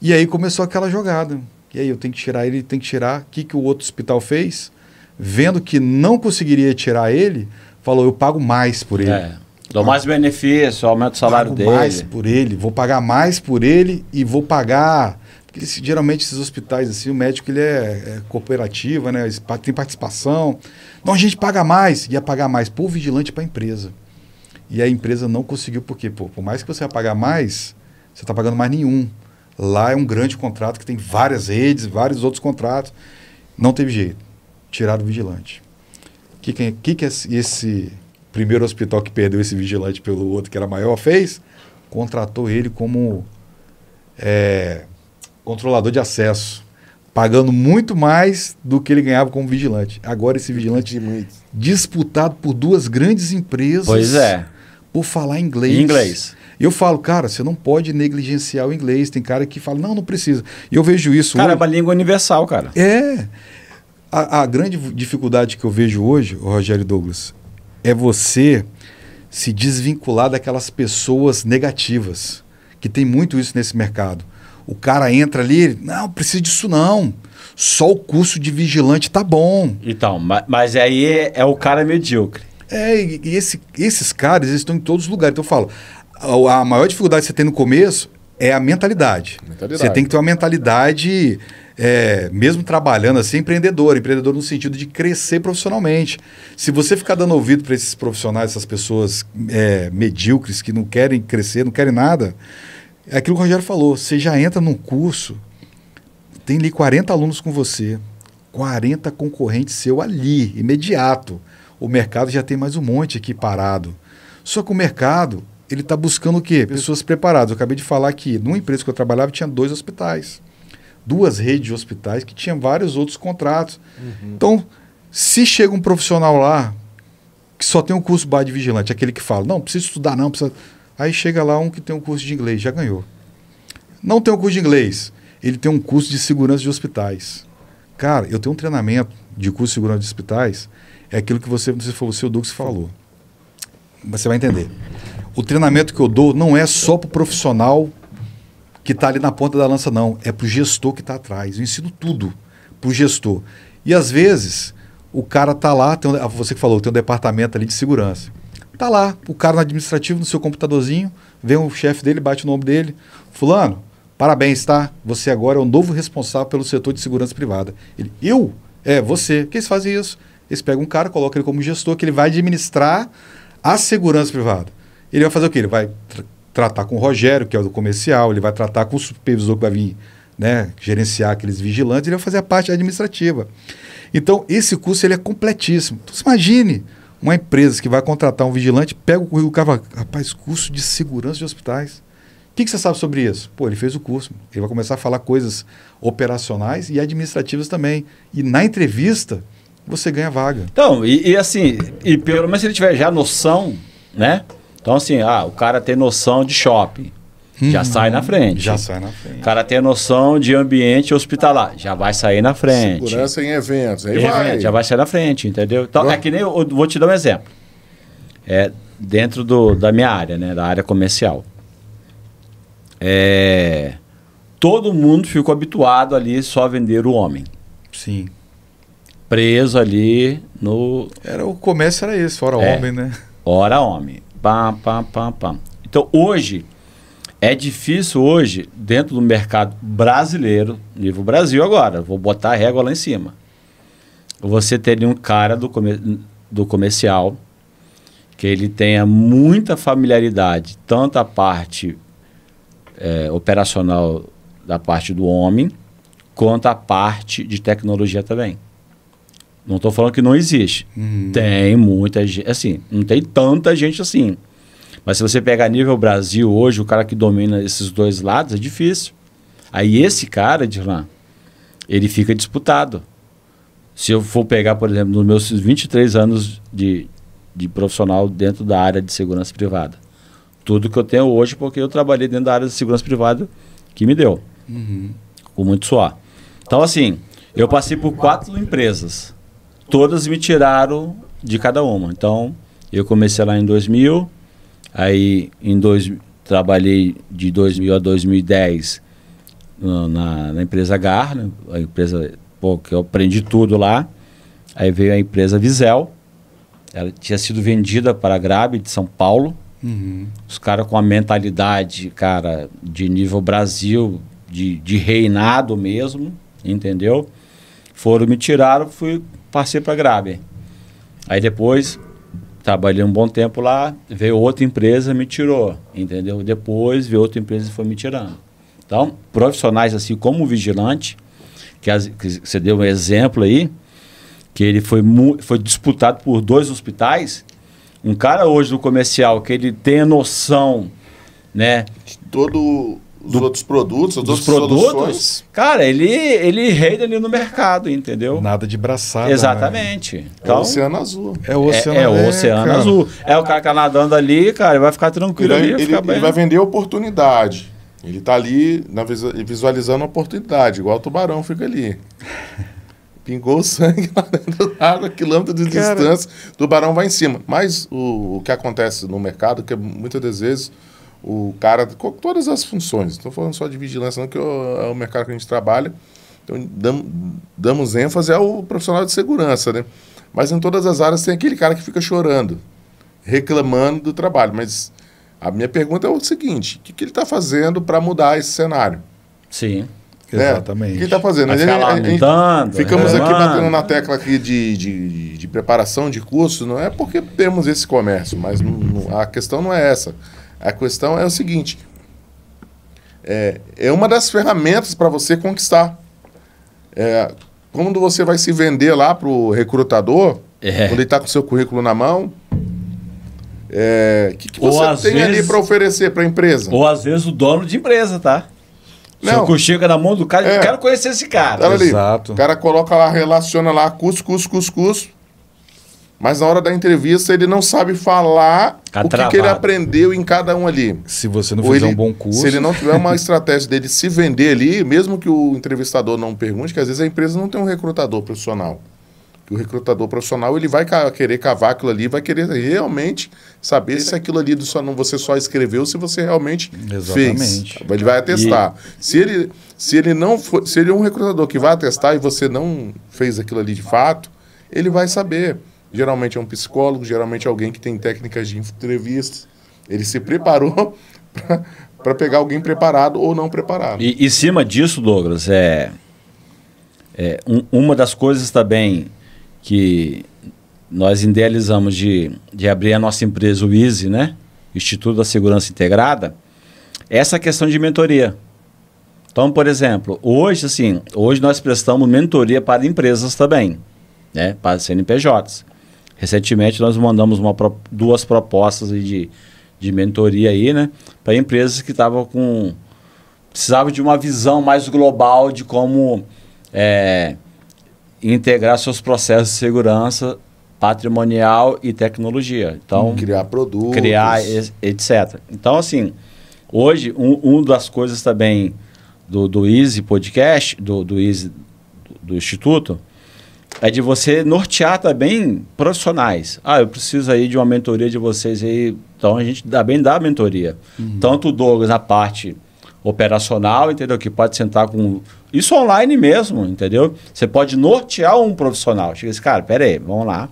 E aí começou aquela jogada. E aí eu tenho que tirar ele, tenho que tirar. O que, que o outro hospital fez? Vendo que não conseguiria tirar ele, falou: eu pago mais por ele. É. Dou ah. mais benefício, aumento o salário Pago dele. mais por ele, vou pagar mais por ele e vou pagar... Porque geralmente esses hospitais, assim, o médico ele é, é né? tem participação. então a gente paga mais. Ia pagar mais por vigilante para a empresa. E a empresa não conseguiu, por pô, por mais que você ia pagar mais, você está pagando mais nenhum. Lá é um grande contrato que tem várias redes, vários outros contratos. Não teve jeito. Tiraram o vigilante. O que, que, que, que é esse primeiro hospital que perdeu esse vigilante pelo outro, que era maior, fez, contratou ele como é, controlador de acesso, pagando muito mais do que ele ganhava como vigilante. Agora esse vigilante disputado por duas grandes empresas. Pois é. Por falar inglês. Inglês. Eu falo, cara, você não pode negligenciar o inglês. Tem cara que fala, não, não precisa. E eu vejo isso. Cara, é hoje. é uma língua universal, cara. É. A, a grande dificuldade que eu vejo hoje, Rogério Douglas, é você se desvincular daquelas pessoas negativas, que tem muito isso nesse mercado. O cara entra ali, não, precisa disso não. Só o curso de vigilante tá bom. Então, mas, aí é, é, o cara medíocre. É, e esse, esses caras, eles estão em todos os lugares. Então eu falo, a, a maior dificuldade que você tem no começo é a mentalidade. mentalidade. Você tem que ter uma mentalidade é, mesmo trabalhando assim, empreendedor, empreendedor no sentido de crescer profissionalmente. Se você ficar dando ouvido para esses profissionais, essas pessoas é, medíocres que não querem crescer, não querem nada, é aquilo que o Rogério falou: você já entra num curso, tem ali 40 alunos com você, 40 concorrentes seu ali, imediato. O mercado já tem mais um monte aqui parado. Só que o mercado, ele está buscando o quê? Pessoas preparadas. Eu acabei de falar que numa empresa que eu trabalhava tinha dois hospitais duas redes de hospitais que tinham vários outros contratos. Uhum. Então, se chega um profissional lá que só tem um curso básico de vigilante, aquele que fala, não, precisa estudar, não, precisa. Aí chega lá um que tem um curso de inglês, já ganhou. Não tem um curso de inglês, ele tem um curso de segurança de hospitais. Cara, eu tenho um treinamento de curso de segurança de hospitais, é aquilo que você, você falou, o seu Dux falou. Você vai entender. O treinamento que eu dou não é só para o profissional que está ali na ponta da lança, não. É para o gestor que está atrás. Eu ensino tudo para o gestor. E às vezes, o cara está lá, tem, ah, você que falou, tem um departamento ali de segurança. Está lá, o cara no administrativo, no seu computadorzinho, vem o chefe dele, bate o nome dele. Fulano, parabéns, tá? Você agora é o novo responsável pelo setor de segurança privada. Ele, eu? É, você. quem eles fazem isso? Eles pegam um cara, colocam ele como gestor, que ele vai administrar a segurança privada. Ele vai fazer o quê? Ele vai tratar com o Rogério, que é o do comercial, ele vai tratar com o supervisor que vai vir né, gerenciar aqueles vigilantes, ele vai fazer a parte administrativa. Então, esse curso ele é completíssimo. Então, você imagine uma empresa que vai contratar um vigilante, pega o currículo do cara fala, rapaz, curso de segurança de hospitais. O que, que, você sabe sobre isso? Pô, ele fez o curso. Ele vai começar a falar coisas operacionais e administrativas também. E na entrevista, você ganha vaga. Então, e, e assim, e pelo menos se ele tiver já noção, né? Então, assim, ah, o cara tem noção de shopping. já uhum. sai na frente. Já sai na frente. O cara tem noção de ambiente hospitalar, já vai sair na frente. Segurança em eventos, aí em vai. Evento, já vai sair na frente, entendeu? Então, é que nem, eu, vou te dar um exemplo. É, dentro do, da minha área, né, da área comercial. É, todo mundo ficou habituado ali só a vender o homem. Sim. Preso ali no... Era, o comércio era esse, fora é, homem, né? Hora homem. Pá, pá, pá, pá. Então, hoje, é difícil hoje, dentro do mercado brasileiro, nível Brasil agora, vou botar a régua lá em cima. Você teria um cara do, comer, do comercial que ele tenha muita familiaridade, tanto a parte é, operacional da parte do homem, quanto a parte de tecnologia também. Não estou falando que não existe. Uhum. Tem muita gente. Assim, não tem tanta gente assim. Mas se você pegar nível Brasil hoje, o cara que domina esses dois lados é difícil. Aí esse cara, Dirlan, ele fica disputado. Se eu for pegar, por exemplo, nos meus 23 anos de, de profissional dentro da área de segurança privada. Tudo que eu tenho hoje, porque eu trabalhei dentro da área de segurança privada que me deu. Uhum. Com muito suor. Então, assim, eu passei por quatro empresas todas me tiraram de cada uma. Então, eu comecei lá em 2000, aí em dois, trabalhei de 2000 a 2010 na, na empresa Gar, né? a empresa pô, que eu aprendi tudo lá. Aí veio a empresa Visel, ela tinha sido vendida para a Grab de São Paulo. Uhum. Os caras com a mentalidade, cara, de nível Brasil, de, de reinado mesmo, entendeu? Foram, me tiraram, fui passei para Grave. Aí depois trabalhei um bom tempo lá, veio outra empresa me tirou, entendeu? Depois veio outra empresa e foi me tirando. Então, profissionais assim como o vigilante, que, as, que você deu um exemplo aí, que ele foi, foi disputado por dois hospitais. Um cara hoje do comercial que ele tem a noção, né? De todo os do, outros produtos, dos outros produtos, soluções. Cara, ele, ele reina ali no mercado, entendeu? Nada de braçada. Né? Exatamente. Né? Então, é o então, Oceano Azul. É o é, Oceano, é, é o Oceano é, Azul. É o cara que tá nadando ali, cara, vai ficar tranquilo ele, ali. Ele, ele vai vender oportunidade. Ele tá ali na, visualizando a oportunidade, igual o tubarão fica ali. Pingou o sangue lá dentro da água, quilômetro de cara. distância, o tubarão vai em cima. Mas o, o que acontece no mercado, que é muitas das vezes o cara, com todas as funções, estou falando só de vigilância, não, que é o mercado que a gente trabalha. Então, dam, damos ênfase ao profissional de segurança, né? Mas em todas as áreas tem aquele cara que fica chorando, reclamando do trabalho. Mas a minha pergunta é o seguinte: o que, que ele está fazendo para mudar esse cenário? Sim. Né? Exatamente. O que está fazendo? Vai a, gente, ficamos é, aqui batendo na tecla aqui de, de, de, preparação de curso, não é porque temos esse comércio, mas a questão não é essa. A questão é o seguinte: é, é uma das ferramentas para você conquistar. É, quando você vai se vender lá para o recrutador, é. quando ele está com seu currículo na mão, o é, que, que você tem vezes, ali para oferecer para a empresa? Ou às vezes o dono de empresa, tá? Não. Seu chega na mão do cara, é. eu quero conhecer esse cara. Exato. O cara coloca lá, relaciona lá, custo, custo mas na hora da entrevista ele não sabe falar tá o que, que, ele aprendeu em cada um ali. Se você não Ou fizer ele, um bom curso. Se ele não tiver uma estratégia dele se vender ali, mesmo que o entrevistador não pergunte, que às vezes a empresa não tem um recrutador profissional. o recrutador profissional ele vai querer cavar aquilo ali, vai querer realmente saber se aquilo ali do só, não você só escreveu, se você realmente Exatamente. fez. Ele vai atestar. E... Se ele se ele não for, se ele é um recrutador que vai atestar e você não fez aquilo ali de fato, ele vai saber. Geralmente é um psicólogo, geralmente é alguém que tem técnicas de entrevistas. Ele se preparou para pegar alguém preparado ou não preparado. E em cima disso, Douglas, é, é um, uma das coisas também que nós idealizamos de, de abrir a nossa empresa, o ISE, né? Instituto da Segurança Integrada, é essa questão de mentoria. Então, por exemplo, hoje, assim, hoje nós prestamos mentoria para empresas também, né? Para CNPJs. Recentemente nós mandamos uma, duas propostas de, de mentoria aí, né? Para empresas que estavam com. precisavam de uma visão mais global de como é, integrar seus processos de segurança patrimonial e tecnologia. Então, uhum. criar produtos. Criar, etc. Então, assim, hoje, um, um das coisas também do, do Easy Podcast, do, do Easy, do, do Instituto, é de você nortear também profissionais. Ah, eu preciso aí de uma mentoria de vocês aí. Então a gente dá bem dá mentoria. Uhum. Tanto o Douglas na parte operacional, entendeu? Que pode sentar com. Isso online mesmo, entendeu? Você pode nortear um profissional. Chega esse assim, cara, pera aí, vamos lá.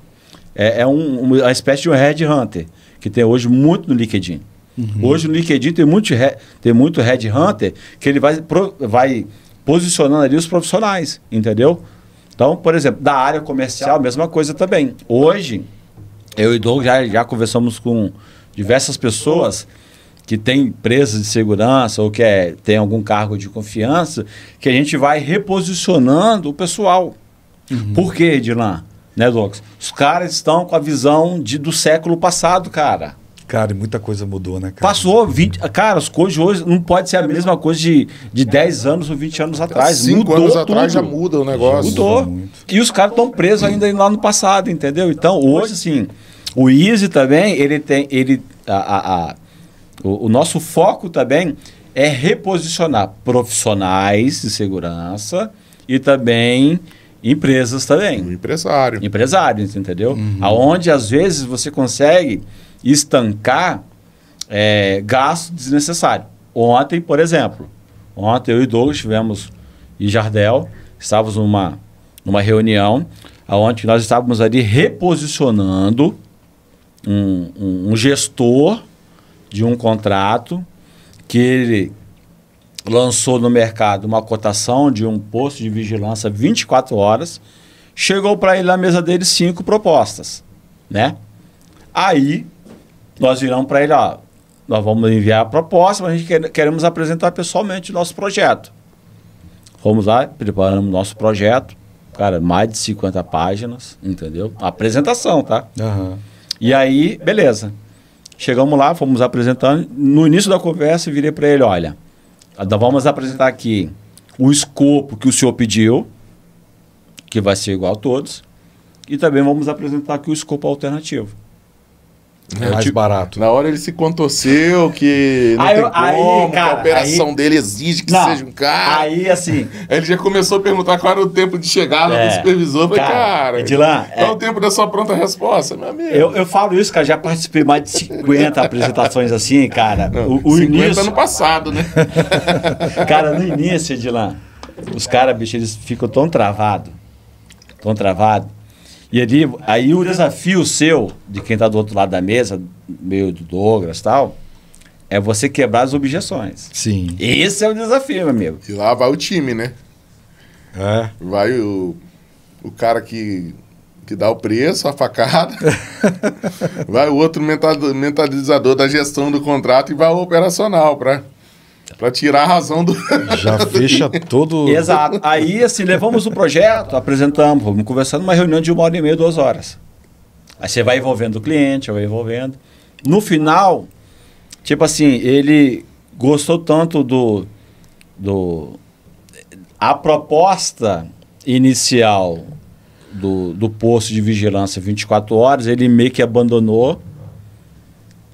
É, é um, uma espécie de um headhunter, que tem hoje muito no LinkedIn. Uhum. Hoje no LinkedIn tem muito, tem muito headhunter que ele vai, vai posicionando ali os profissionais, entendeu? Então, por exemplo, da área comercial, mesma coisa também. Hoje, eu e Doug já, já conversamos com diversas pessoas que têm empresas de segurança ou que é, tem algum cargo de confiança, que a gente vai reposicionando o pessoal. Uhum. Por quê, Dilan? Né, Os caras estão com a visão de, do século passado, cara. Cara, muita coisa mudou, né, cara? Passou 20. Cara, as coisas hoje não pode ser a mesma coisa de, de 10 anos ou 20 anos atrás. Cinco mudou anos tudo. atrás já muda o negócio. Mudou. mudou e os caras estão presos ainda lá no passado, entendeu? Então, hoje, assim, o Easy também, ele tem. Ele, a, a, a o, o nosso foco também é reposicionar profissionais de segurança e também empresas também. empresário. Empresários, entendeu? Uhum. Aonde às vezes você consegue estancar é, gasto desnecessário. Ontem, por exemplo, ontem eu e Douglas tivemos e Jardel, estávamos numa, numa reunião onde nós estávamos ali reposicionando um, um, um gestor de um contrato que ele lançou no mercado uma cotação de um posto de vigilância 24 horas, chegou para ele na mesa dele cinco propostas, né? Aí nós viramos para ele, ó, nós vamos enviar a proposta, mas a gente quer, queremos apresentar pessoalmente o nosso projeto. Fomos lá, preparamos nosso projeto, cara, mais de 50 páginas, entendeu? A apresentação, tá? Uhum. E aí, beleza. Chegamos lá, fomos apresentando. No início da conversa, eu virei para ele, olha, nós vamos apresentar aqui o escopo que o senhor pediu, que vai ser igual a todos, e também vamos apresentar aqui o escopo alternativo. É, mais tipo, barato. Na hora ele se contorceu que não aí, tem aí, como, cara, que a operação aí, dele exige que não, seja um cara. Aí, assim... ele já começou a perguntar qual era o tempo de chegada é, do supervisor. Falei, cara, cara Edilan, qual é, o é tempo da sua pronta resposta, meu amigo? Eu, eu falo isso, cara, já participei mais de 50 apresentações assim, cara. Não, o, o 50 início... ano passado, né? cara, no início, Edilan, os caras, bicho, eles ficam tão travados, tão travados, e ali, aí o desafio seu, de quem está do outro lado da mesa, meio do Douglas e tal, é você quebrar as objeções. Sim. Esse é o desafio, meu amigo. E lá vai o time, né? É. Vai o, o cara que, que dá o preço, a facada. vai o outro mentalizador da gestão do contrato e vai o operacional para Exato. Para tirar a razão do. Já fecha todo. Exato. Aí, assim, levamos o projeto, apresentamos, vamos conversando, uma reunião de uma hora e meia, duas horas. Aí você vai envolvendo o cliente, vai envolvendo. No final, tipo assim, ele gostou tanto do. do a proposta inicial do, do posto de vigilância 24 horas, ele meio que abandonou.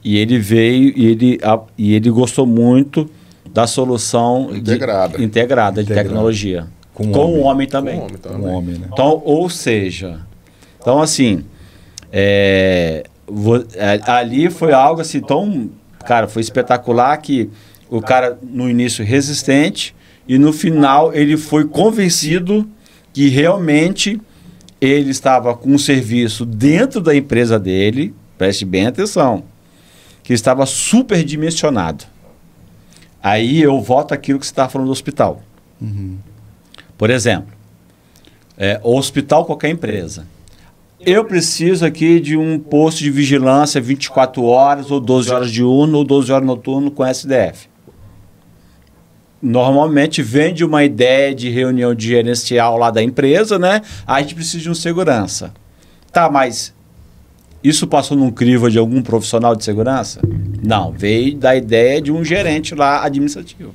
E ele veio e ele, a, e ele gostou muito da solução integrada de, integrada, de tecnologia. Com, com homem. o homem também. Com o homem, também. Com o homem né? Então, ou seja, então assim, é, vou, é, ali foi algo assim tão, cara, foi espetacular que o cara no início resistente e no final ele foi convencido que realmente ele estava com um serviço dentro da empresa dele, preste bem atenção, que estava super dimensionado Aí eu voto aquilo que você está falando do hospital. Uhum. Por exemplo, é, hospital qualquer empresa. Eu preciso aqui de um posto de vigilância 24 horas, ou 12 horas de diurno, ou 12 horas noturno com SDF. Normalmente vende uma ideia de reunião de gerencial lá da empresa, né? A gente precisa de um segurança. Tá, mas isso passou num crivo de algum profissional de segurança? Não, veio da ideia de um gerente lá administrativo.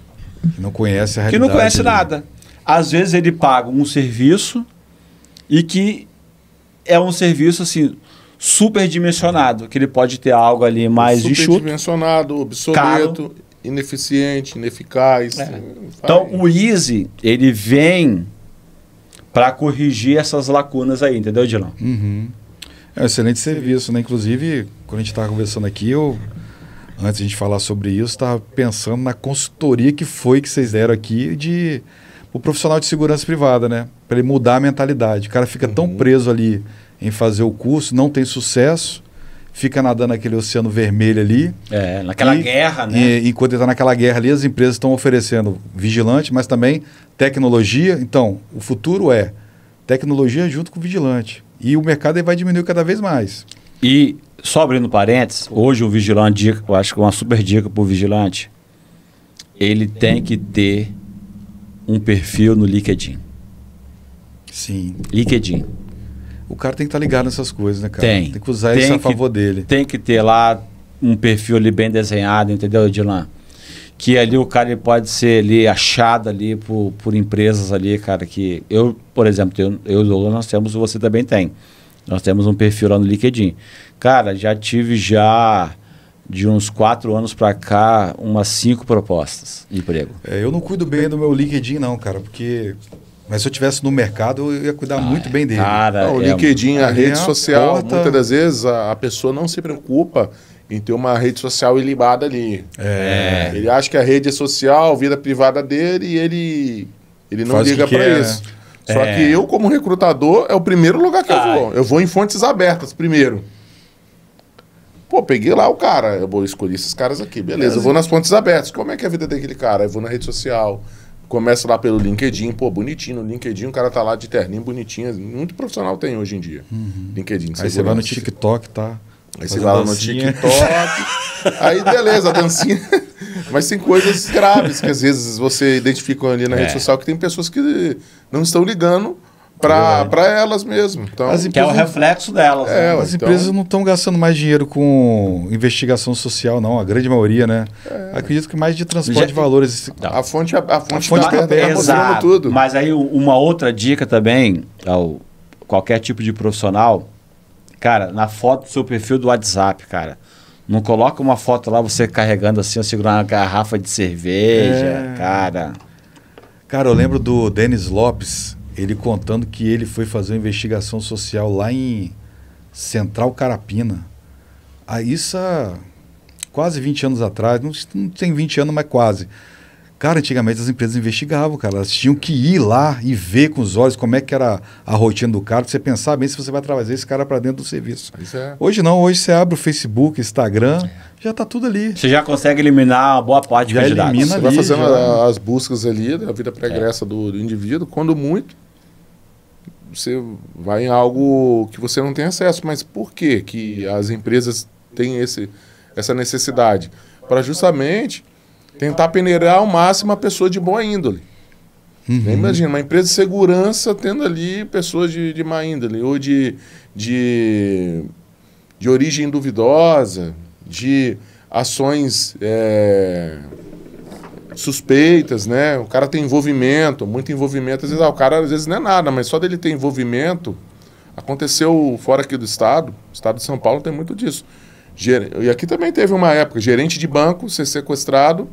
Que não conhece a realidade. Que não conhece nada. Às vezes ele paga um serviço e que é um serviço assim superdimensionado, que ele pode ter algo ali mais enxuto. Superdimensionado, obsoleto, caro. ineficiente, ineficaz. É. Então o Easy, ele vem para corrigir essas lacunas aí, entendeu, Dilão? Uhum. É um excelente serviço, né? Inclusive, quando a gente estava conversando aqui, eu antes de a gente falar sobre isso, estava pensando na consultoria que foi que vocês deram aqui de o profissional de segurança privada, né? Para ele mudar a mentalidade. O cara fica uhum. tão preso ali em fazer o curso, não tem sucesso, fica nadando naquele oceano vermelho ali. É, naquela e, guerra, né? E, enquanto ele está naquela guerra ali, as empresas estão oferecendo vigilante, mas também tecnologia. Então, o futuro é tecnologia junto com vigilante. E o mercado vai diminuir cada vez mais. E só abrindo parênteses, hoje o vigilante, eu acho que é uma super dica para o vigilante, ele tem que ter um perfil no LinkedIn. Sim. LinkedIn. O cara tem que estar tá ligado nessas coisas, né, cara? Tem. Tem que usar tem isso a que, favor dele. Tem que ter lá um perfil ali bem desenhado, entendeu, Edilan? Que ali o cara ele pode ser ali achado ali por, por empresas ali, cara, que eu, por exemplo, eu e o nós temos, você também tem. Nós temos um perfil lá no LinkedIn. Cara, já tive já de uns quatro anos para cá umas cinco propostas de emprego. É, eu não cuido bem do meu LinkedIn não, cara, porque mas se eu tivesse no mercado, eu ia cuidar ah, muito bem dele. Cara, não, o é LinkedIn, a é, rede social, porta... muitas das vezes a, a pessoa não se preocupa em ter uma rede social ilibada ali. É. é. Ele acha que a rede é social, vida privada dele e ele, ele não Faz liga para isso. Né? Só é. que eu, como recrutador, é o primeiro lugar que eu ah. vou. Eu vou em fontes abertas primeiro. Pô, peguei lá o cara, eu vou escolher esses caras aqui, beleza, eu vou nas fontes abertas. Como é que é a vida daquele cara? Eu vou na rede social, começo lá pelo LinkedIn, pô, bonitinho, no LinkedIn o cara tá lá de terninho, bonitinho, muito profissional tem hoje em dia. Uhum. LinkedIn. Aí você vai no TikTok, tá? Aí você vai lá no TikTok. aí beleza, a dancinha. Mas tem coisas graves que às vezes você identifica ali na é. rede social que tem pessoas que não estão ligando para é. elas mesmo. Então, as empresas, que é o reflexo delas. É, né? As então... empresas não estão gastando mais dinheiro com investigação social, não. A grande maioria, né? É. Acredito que mais de transporte Já, de valores. A tá. fonte, é- a, fonte, a fonte tá, tá exato, tudo. Mas aí uma outra dica também, ao qualquer tipo de profissional, cara, na foto do seu perfil do WhatsApp, cara. Não coloca uma foto lá, você carregando assim, segurando uma garrafa de cerveja, é. cara. Cara, eu lembro do Denis Lopes, ele contando que ele foi fazer uma investigação social lá em Central Carapina. Aí ah, isso há quase 20 anos atrás, não, não tem 20 anos, mas quase. Cara, antigamente as empresas investigavam, cara. Elas tinham que ir lá e ver com os olhos como é que era a rotina do cara, pra você pensar bem se você vai trazer esse cara para dentro do serviço. É. Hoje não, hoje você abre o Facebook, Instagram, é. já tá tudo ali. Você já consegue eliminar uma boa parte de já candidatos. você ali, vai fazendo já... as buscas ali, né? a vida pregressa é. do, do indivíduo, quando muito, você vai em algo que você não tem acesso. Mas por que, que as empresas têm esse, essa necessidade? Para justamente Tentar peneirar ao máximo a pessoa de boa índole. Uhum. Né, imagina, uma empresa de segurança tendo ali pessoas de, de má índole, ou de, de, de origem duvidosa, de ações é, suspeitas, né? O cara tem envolvimento, muito envolvimento. Às vezes, ah, o cara às vezes não é nada, mas só dele ter envolvimento. Aconteceu fora aqui do estado, o estado de São Paulo tem muito disso. Ger... E aqui também teve uma época, gerente de banco ser sequestrado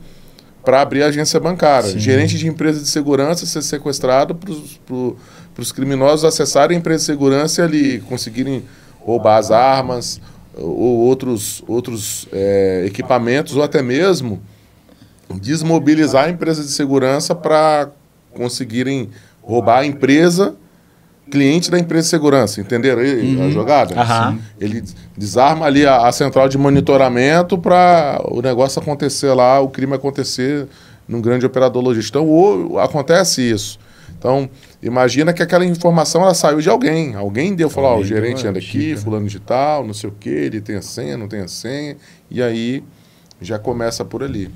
para abrir a agência bancária. Sim. Gerente de empresa de segurança ser sequestrado para os criminosos acessarem a empresa de segurança e ali conseguirem roubar as armas ou outros, outros é, equipamentos ou até mesmo desmobilizar a empresa de segurança para conseguirem roubar a empresa cliente da empresa de segurança, entenderam aí uhum. a jogada? Uhum. Ele desarma ali a, a central de monitoramento para o negócio acontecer lá, o crime acontecer num grande operador Então, ou acontece isso. Então, imagina que aquela informação ela saiu de alguém. Alguém deu, falou, oh, o gerente anda é aqui, fulano de tal, não sei o quê, ele tem a senha, não tem a senha, e aí já começa por ali.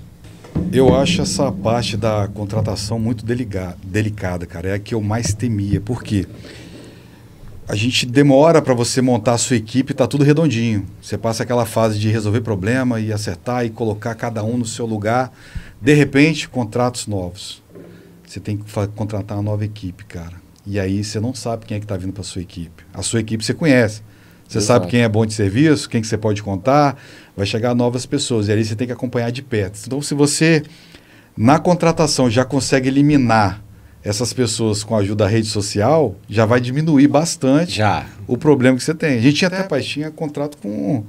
Eu acho essa parte da contratação muito delicada, delicada, cara. É a que eu mais temia. Por quê? Porque a gente demora para você montar a sua equipe, tá tudo redondinho. Você passa aquela fase de resolver problema e acertar e colocar cada um no seu lugar. De repente, contratos novos. Você tem que contratar uma nova equipe, cara. E aí você não sabe quem é que está vindo para sua equipe. A sua equipe você conhece. Você Exato. sabe quem é bom de serviço, quem que você pode contar, vai chegar novas pessoas e aí você tem que acompanhar de perto. Então, se você na contratação já consegue eliminar essas pessoas com a ajuda da rede social, já vai diminuir bastante já. o problema que você tem. A gente tinha é. até, pai, tinha contrato com,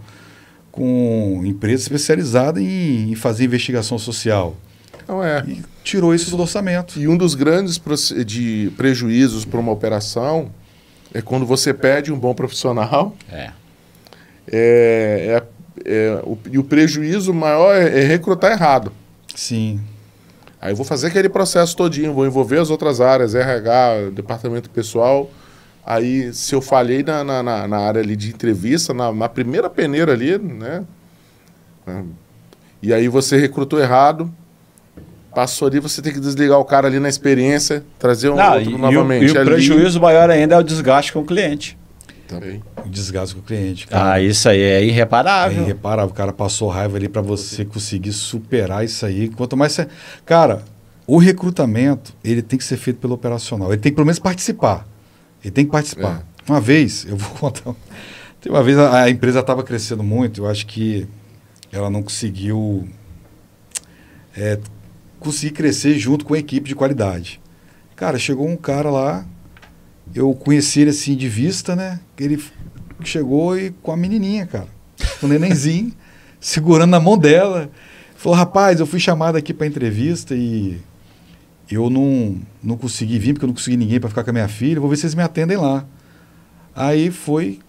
com empresa especializada em, em fazer investigação social. Não é. E tirou isso do orçamento. E um dos grandes de prejuízos para uma operação é quando você perde um bom profissional. É. é, é, é o, e o prejuízo maior é, é recrutar errado. Sim. Aí eu vou fazer aquele processo todinho, vou envolver as outras áreas, RH, departamento pessoal. Aí, se eu falhei na, na, na, na área ali de entrevista, na, na primeira peneira ali, né? E aí você recrutou errado, passou ali, você tem que desligar o cara ali na experiência, trazer um Não, outro e novamente. E o, e o prejuízo maior ainda é o desgaste com o cliente. Também. Tá o desgaste com o cliente. Cara. Ah, isso aí é irreparável. É irreparável. O cara passou raiva ali para você conseguir superar isso aí. Quanto mais você. Cara, o recrutamento, ele tem que ser feito pelo operacional. Ele tem que, pelo menos, participar. Ele tem que participar. É. Uma vez, eu vou contar. Tem uma vez a, a empresa estava crescendo muito, eu acho que ela não conseguiu. É, conseguir crescer junto com a equipe de qualidade. Cara, chegou um cara lá eu conheci ele assim de vista, né? Ele chegou e com a menininha, cara, com o nenenzinho, segurando na mão dela. Falou, rapaz, eu fui chamado aqui para entrevista e eu não, não consegui vir, porque eu não consegui ninguém para ficar com a minha filha. Vou ver se vocês me atendem lá. Aí foi,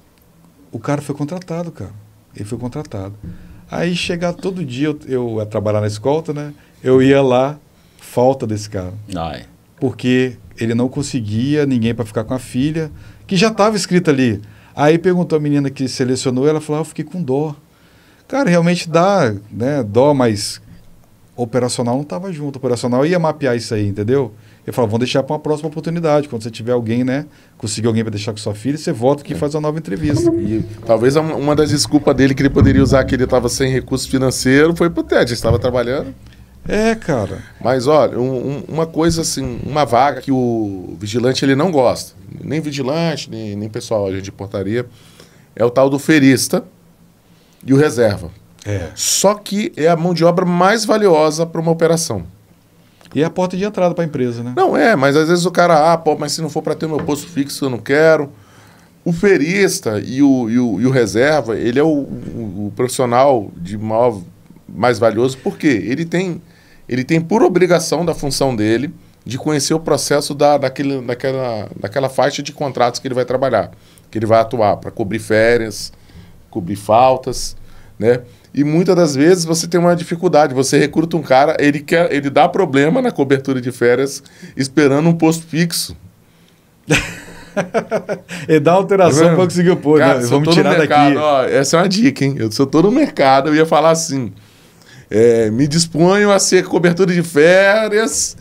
o cara foi contratado, cara. Ele foi contratado. Aí chegar todo dia, eu, ia trabalhar na escolta, né? Eu ia lá, falta desse cara. Ai. Porque ele não conseguia ninguém para ficar com a filha, que já estava escrita ali. Aí perguntou a menina que selecionou, ela falou: ah, eu fiquei com dó. Cara, realmente dá, né? Dó, mas operacional não estava junto. Operacional ia mapear isso aí, entendeu? Eu falou: vamos deixar para uma próxima oportunidade. Quando você tiver alguém, né? Conseguir alguém para deixar com sua filha, você volta que é. faz uma nova entrevista. E talvez uma das desculpas dele que ele poderia usar, que ele estava sem recurso financeiro, foi pro TED, estava trabalhando. É, cara. Mas olha, um, uma coisa assim, uma vaga que o vigilante ele não gosta, nem vigilante, nem, nem pessoal de portaria, é o tal do ferista e o reserva. É. Só que é a mão de obra mais valiosa para uma operação. E é a porta de entrada para a empresa, né? Não é, mas às vezes o cara, ah, pô, mas se não for para ter meu posto fixo, eu não quero. O ferista e o, e o, e o reserva, ele é o, o, o profissional de maior, mais valioso, porque ele tem ele tem por obrigação da função dele de conhecer o processo da, daquele, daquela, daquela faixa de contratos que ele vai trabalhar, que ele vai atuar para cobrir férias, cobrir faltas, né? E muitas das vezes você tem uma dificuldade, você recruta um cara, ele quer, ele dá problema na cobertura de férias esperando um posto fixo. e dá alteração tá para conseguir o pôr, né? Vamos tirar mercado, daqui. Ó, essa é uma dica, hein? Eu, sou todo no mercado, eu ia falar assim: é, me disponho a ser cobertura de férias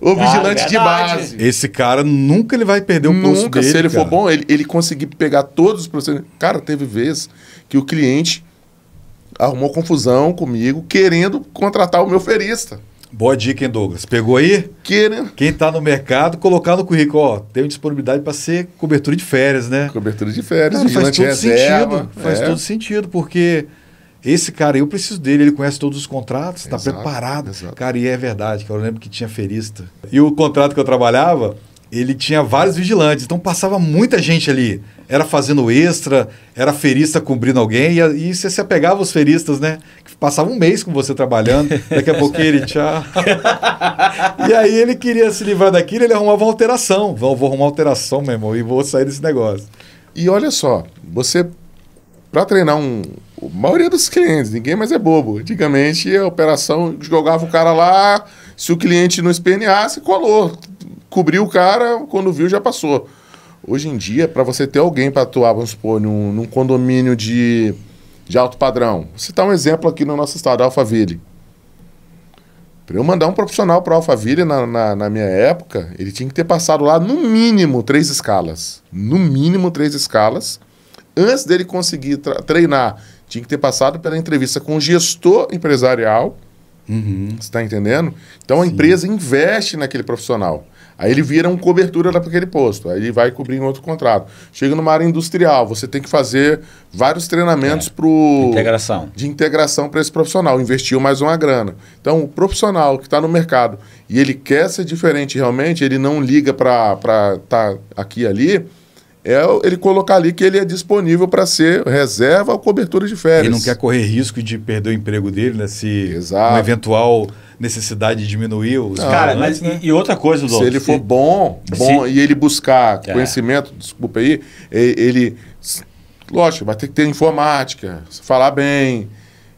ou ah, vigilante é de base. Esse cara nunca ele vai perder o nunca, dele. Nunca, se ele cara. for bom, ele, ele conseguir pegar todos os procedimentos. Cara, teve vezes que o cliente arrumou confusão comigo querendo contratar o meu ferista. Boa dica, hein, Douglas? Pegou aí? Querendo. Quem está no mercado, colocar no currículo, ó, tem disponibilidade para ser cobertura de férias, né? Cobertura de férias, cara, faz todo reserva, sentido. Faz é. todo sentido, porque esse cara, eu preciso dele, ele conhece todos os contratos, está preparado. Exato. Cara, e é verdade, cara, eu lembro que tinha ferista. E o contrato que eu trabalhava, ele tinha vários vigilantes, então passava muita gente ali. Era fazendo extra, era ferista cobrindo alguém, e, e você se apegava aos feristas, né? Que passava um mês com você trabalhando, daqui a pouquinho ele, tchau. e aí ele queria se livrar daquilo, ele arrumava uma alteração. Vou, vou arrumar uma alteração, meu irmão, e vou sair desse negócio. E olha só, você, para treinar um, a maioria dos clientes, ninguém mais é bobo. Antigamente a operação jogava o cara lá, se o cliente não esperneasse, colou. Cobriu o cara, quando viu já passou. Hoje em dia, para você ter alguém para atuar, vamos supor, num, num, condomínio de, de alto padrão. Vou citar um exemplo aqui no nosso estado, Alphaville. Para eu mandar um profissional para Alphaville na, na, na minha época, ele tinha que ter passado lá no mínimo três escalas. No mínimo três escalas. Antes dele conseguir treinar tinha que ter passado pela entrevista com o gestor empresarial. Uhum. Você está entendendo? Então a Sim. empresa investe naquele profissional. Aí ele vira um cobertura para aquele posto. Aí ele vai cobrir em outro contrato. Chega numa área industrial, você tem que fazer vários treinamentos é. pro... integração. de integração para esse profissional. Investiu mais uma grana. Então, o profissional que está no mercado e ele quer ser diferente realmente, ele não liga para estar tá aqui e ali é ele colocar ali que ele é disponível para ser reserva ou cobertura de férias. Ele não quer correr risco de perder o emprego dele, né? Se Exato. uma eventual necessidade de diminuir os... Ah, não, cara, né? mas né? e, outra coisa, doutor, Se ele for bom, bom se... e ele buscar é. conhecimento, desculpa aí, ele... Lógico, vai ter que ter informática, falar bem,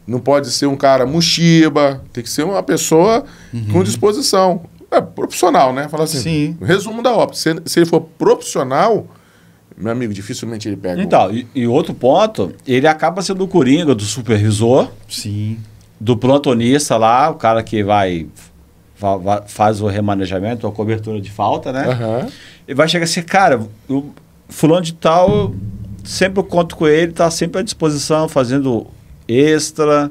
não pode ser um cara mushiba, tem que ser uma pessoa uhum. com disposição. É profissional, né? Falar assim, Sim. resumo da ópera. Se, se ele for profissional meu amigo, dificilmente ele pega. Então, e, e, outro ponto, ele acaba sendo o coringa do supervisor. Sim. Do plantonista lá, o cara que vai. faz o remanejamento, a cobertura de falta, né? Uhum. E vai chegar assim, cara, o fulano de tal, sempre eu conto com ele, tá sempre à disposição, fazendo extra,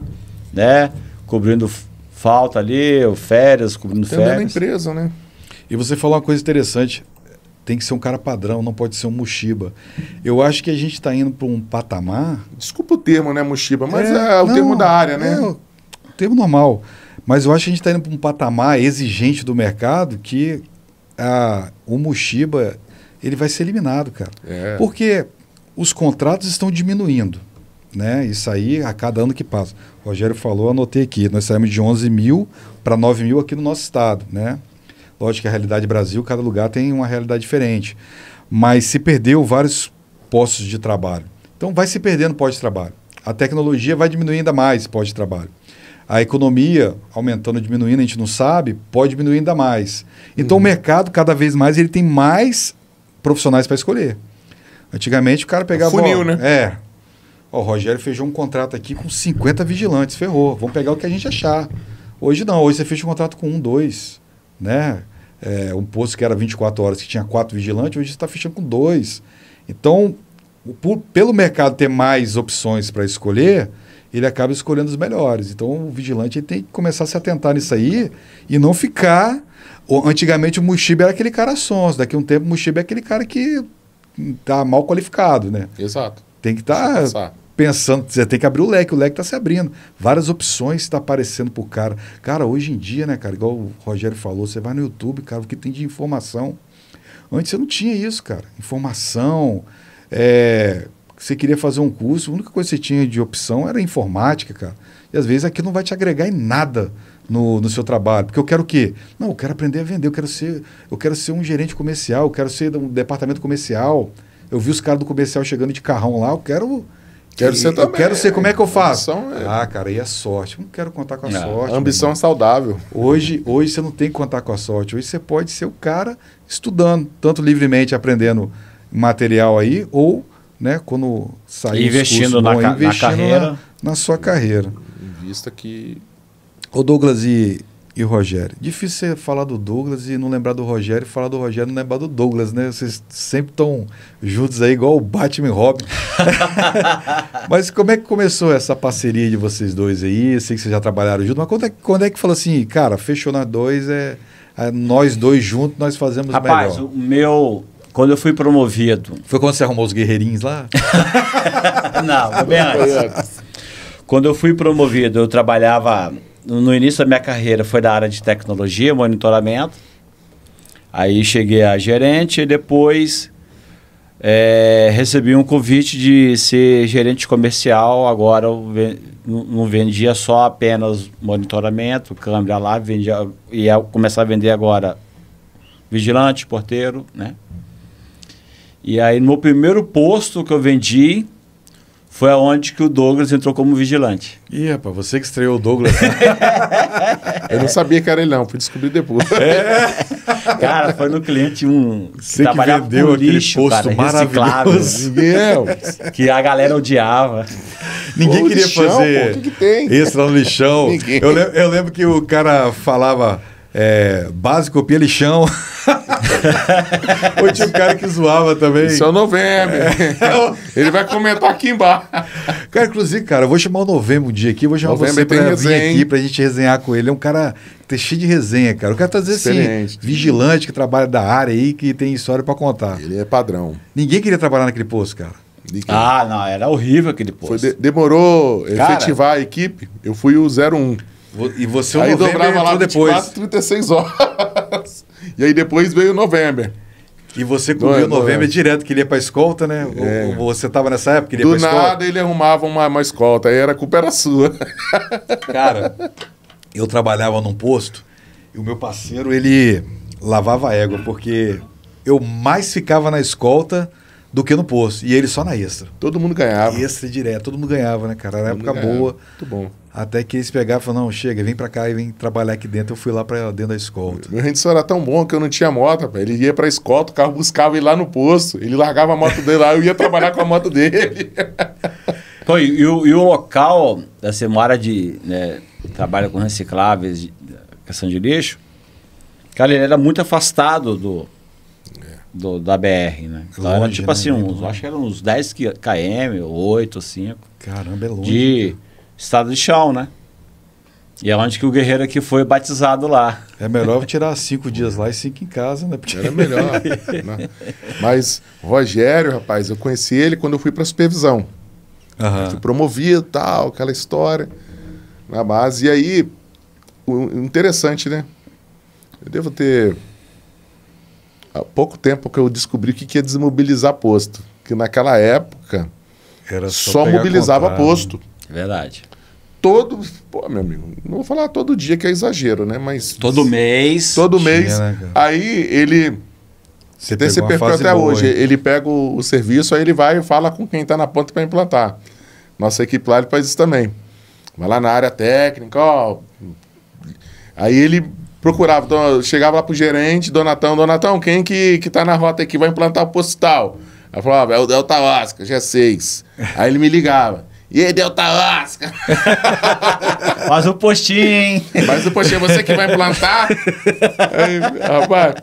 né? Cobrindo falta ali, férias, cobrindo Entendendo férias. Dentro da empresa, né? E você falou uma coisa interessante tem que ser um cara padrão, não pode ser um Mushiba. Eu acho que a gente está indo para um patamar. Desculpa o termo, né, Mushiba, mas é, é o não, termo da área, né? É o termo normal. Mas eu acho que a gente está indo para um patamar exigente do mercado que a, o Mushiba ele vai ser eliminado, cara. É. Porque os contratos estão diminuindo. Né? Isso aí a cada ano que passa. O Rogério falou, anotei aqui, nós saímos de 11 mil para 9 mil aqui no nosso estado. Né? Lógico que a realidade Brasil, cada lugar tem uma realidade diferente. Mas se perdeu vários postos de trabalho. Então vai se perdendo pós-trabalho. A tecnologia vai diminuindo ainda mais pós-trabalho. A economia aumentando ou diminuindo, a gente não sabe, pode diminuir ainda mais. Então uhum. o mercado, cada vez mais, ele tem mais profissionais para escolher. Antigamente o cara pegava. Funil, ó, né? É. Ó, o Rogério fechou um contrato aqui com 50 vigilantes, ferrou. Vamos pegar o que a gente achar. Hoje não, hoje você fecha um contrato com um, dois, né? é, um posto que era 24 horas, que tinha quatro vigilantes, hoje está fechando com dois. Então, por, pelo mercado ter mais opções para escolher, ele acaba escolhendo os melhores. Então, o vigilante tem que começar a se atentar nisso aí e não ficar. Antigamente, o Muxibe era aquele cara sonso, daqui a um tempo, o Muxibe é aquele cara que está mal qualificado, né? Exato. Tem que tá estar pensando, você tem que abrir o leque, o leque está se abrindo. Várias opções está aparecendo para o cara. Cara, hoje em dia, né, cara, igual o Rogério falou, você vai no YouTube, cara, o que tem de informação. Antes você não tinha isso, cara. Informação, é, você queria fazer um curso, a única coisa que você tinha de opção era informática, cara. E às vezes aquilo não vai te agregar em nada no, no seu trabalho. Porque eu quero o quê? Não, eu quero aprender a vender, eu quero ser, eu quero ser um gerente comercial, eu quero ser um departamento comercial. Eu vi os caras do comercial chegando de carrão lá, eu quero Quero ser também. Eu quero ser, como é que eu faço? É... Ah, cara, e a é sorte? Não quero contar com a sorte. A ambição é saudável. Hoje, hoje você não tem que contar com a sorte. Hoje você pode ser o cara estudando, tanto livremente aprendendo material aí, ou né, quando sair investindo, na, ca investindo na carreira. Na, na sua carreira. Em vista que. Ô Douglas, e e o Rogério. Difícil você falar do Douglas e não lembrar do Rogério, falar do Rogério e não lembrar do Douglas, né? Vocês sempre estão juntos aí, igual o Batman e Robin. mas como é que começou essa parceria de vocês dois aí? Eu sei que vocês já trabalharam juntos, mas quando é, quando é que falou assim, cara, fechou na dois, é, é nós dois juntos, nós fazemos Rapaz, melhor. Rapaz, o meu... Quando eu fui promovido... Foi quando você arrumou os guerreirinhos lá? não, bem antes. Quando eu fui promovido, eu trabalhava no início da minha carreira foi da área de tecnologia, monitoramento. Aí cheguei a gerente e depois é, recebi um convite de ser gerente comercial. Agora não vendia só apenas monitoramento, câmera lá, vendia, ia é, começar a vender agora vigilante, porteiro, né? E aí no meu primeiro posto que eu vendi, foi aonde que o Douglas entrou como vigilante. Ih, rapaz, você que estreou o Douglas. Né? eu não sabia que era ele, não, fui descobrir depois. É. Cara, foi no cliente um. Você que, que vendeu aquele lixo, posto cara, maravilhoso. que a galera odiava. Ninguém queria lixão, fazer. Pô, que que tem? Extra no lixão. eu, lembro, eu lembro que o cara falava é, base copia lixão. Ou tinha um cara que zoava também. Isso é o novembro. É. Ele vai comentar aqui embaixo. Cara, inclusive, cara, eu vou chamar o novembro um dia aqui, vou chamar novembro você pra resenha, vir aqui pra gente resenhar com ele. É um cara que é cheio de resenha, cara. O cara tá dizendo Excelente. assim, vigilante que trabalha da área aí, que tem história para contar. Ele é padrão. Ninguém queria trabalhar naquele posto, cara. Ninguém. Ah, não, era horrível aquele posto. De demorou cara, efetivar a equipe. Eu fui o 01. E você aí dobrava lá 24, depois. 36 horas. E aí depois veio novembro. E você cobriu novembro direto, que ele ia pra escolta, né? É. Ou, você tava nessa época, ele ia Do pra escolta? nada ele arrumava uma, uma escolta, aí era culpa era sua. Cara, eu trabalhava num posto e o meu parceiro, ele lavava égua, porque eu mais ficava na escolta do que no posto. E ele só na extra. Todo mundo ganhava. Extra direto, todo mundo ganhava, né, cara? Era uma época ganhava. boa. Muito bom. Até que eles pegaram e falaram, não, chega, vem para cá e vem trabalhar aqui dentro. Eu fui lá para dentro da escolta. Meu rendimento era tão bom que eu não tinha moto, rapaz. Ele ia pra escolta, o carro buscava ele lá no posto. Ele largava a moto dele lá, eu ia trabalhar com a moto dele. então e, e, o, e, o, local, da assim, uma área de... Né, trabalha com recicláveis, de, questão de lixo. Cara, ele era muito afastado do... É. Do, da BR, né? Então longe, era tipo né? assim, uns, acho que eram uns 10 km, 8, 5. Caramba, é longe. De, estado de chão, né? E é onde que o guerreiro aqui foi batizado lá. É melhor tirar cinco dias lá e cinco em casa, né? Porque... Era melhor. né? Mas Rogério, rapaz, eu conheci ele quando eu fui para supervisão. Uhum. Fui promovido, tal, aquela história na base. E aí, o interessante, né? Eu devo ter há pouco tempo que eu descobri o que é desmobilizar posto. Que naquela época Era só, só mobilizava posto. Verdade todo. Pô, meu amigo, não vou falar todo dia que é exagero, né? Mas. Todo mês. Todo mês. Tinha, né, aí ele. Você tem esse perfil até boa, hoje. Hein? Ele pega o, o, serviço, aí ele vai e fala com quem está na ponta para implantar. Nossa equipe lá ele faz isso também. Vai lá na área técnica, ó. Aí ele procurava, então, chegava lá pro gerente, Donatão, Donatão, quem que, que tá na rota aqui vai implantar o postal? Aí falava, é o Delta é Vasca, G6. Aí ele me ligava. E aí, Delta Oscar! Faz o postinho, hein? Faz o postinho, você que vai plantar. aí, rapaz,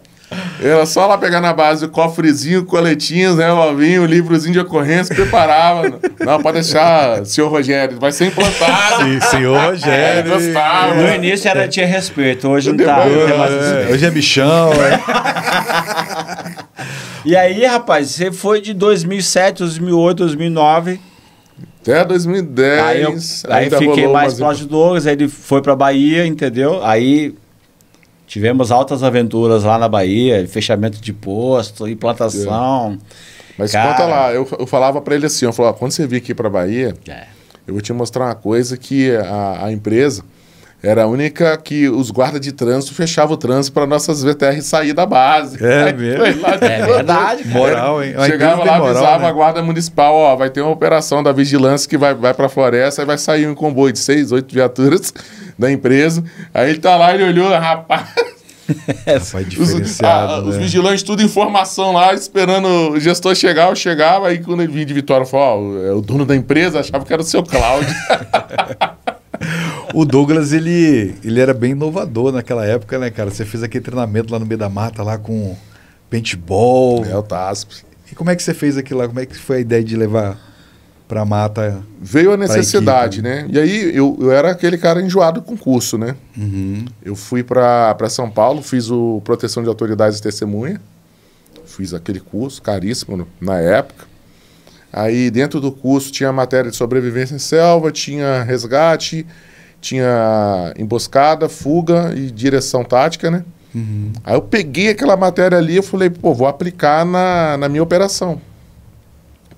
era só lá pegar na base o cofrezinho, coletinhos, né, o ovinho, o livrozinho de ocorrência, preparava. Não, pode deixar, senhor Rogério, vai ser implantado. Sim, senhor é, Rogério. É, gostava. No início era, tinha respeito, hoje não tá. É, hoje é bichão, é. E aí, rapaz, você foi de 2007, 2008, 2009 até 2010. Aí, eu, aí fiquei mais próximo de Douglas, aí ele foi para Bahia, entendeu? Aí tivemos altas aventuras lá na Bahia, fechamento de posto, implantação. É. Mas Cara... conta lá, eu, eu falava para ele assim, eu falava, quando você vir aqui para Bahia, é. eu vou te mostrar uma coisa que a, a empresa era a única que os guardas de trânsito fechavam o trânsito para nossas VTR sair da base. É é verdade. Moral, hein? Chegava lá, moral, avisava né? a guarda municipal, ó, vai ter uma operação da vigilância que vai, vai para a floresta e vai sair um comboio de seis, oito viaturas da empresa. Aí ele tá lá, ele olhou, rapaz... Vai os, a, né? os vigilantes, tudo informação lá, esperando o gestor chegar. Eu chegava, aí quando ele vinha de Vitória, eu ó, oh, é o dono da empresa, achava que era o seu Cláudio. o Douglas, ele, ele era bem inovador naquela época, né, cara? Você fez aquele treinamento lá no meio da mata, lá com paintball. É, o TASP. E como é que você fez aquilo lá? Como é que foi a ideia de levar pra mata? Veio a necessidade, né? E aí eu, eu era aquele cara enjoado com curso, né? Uhum. Eu fui para São Paulo, fiz o Proteção de Autoridades e Testemunha. Fiz aquele curso, caríssimo na época. Aí dentro do curso tinha matéria de sobrevivência em selva, tinha resgate, tinha emboscada, fuga e direção tática, né? Uhum. Aí eu peguei aquela matéria ali e falei, pô, vou aplicar na, na minha operação.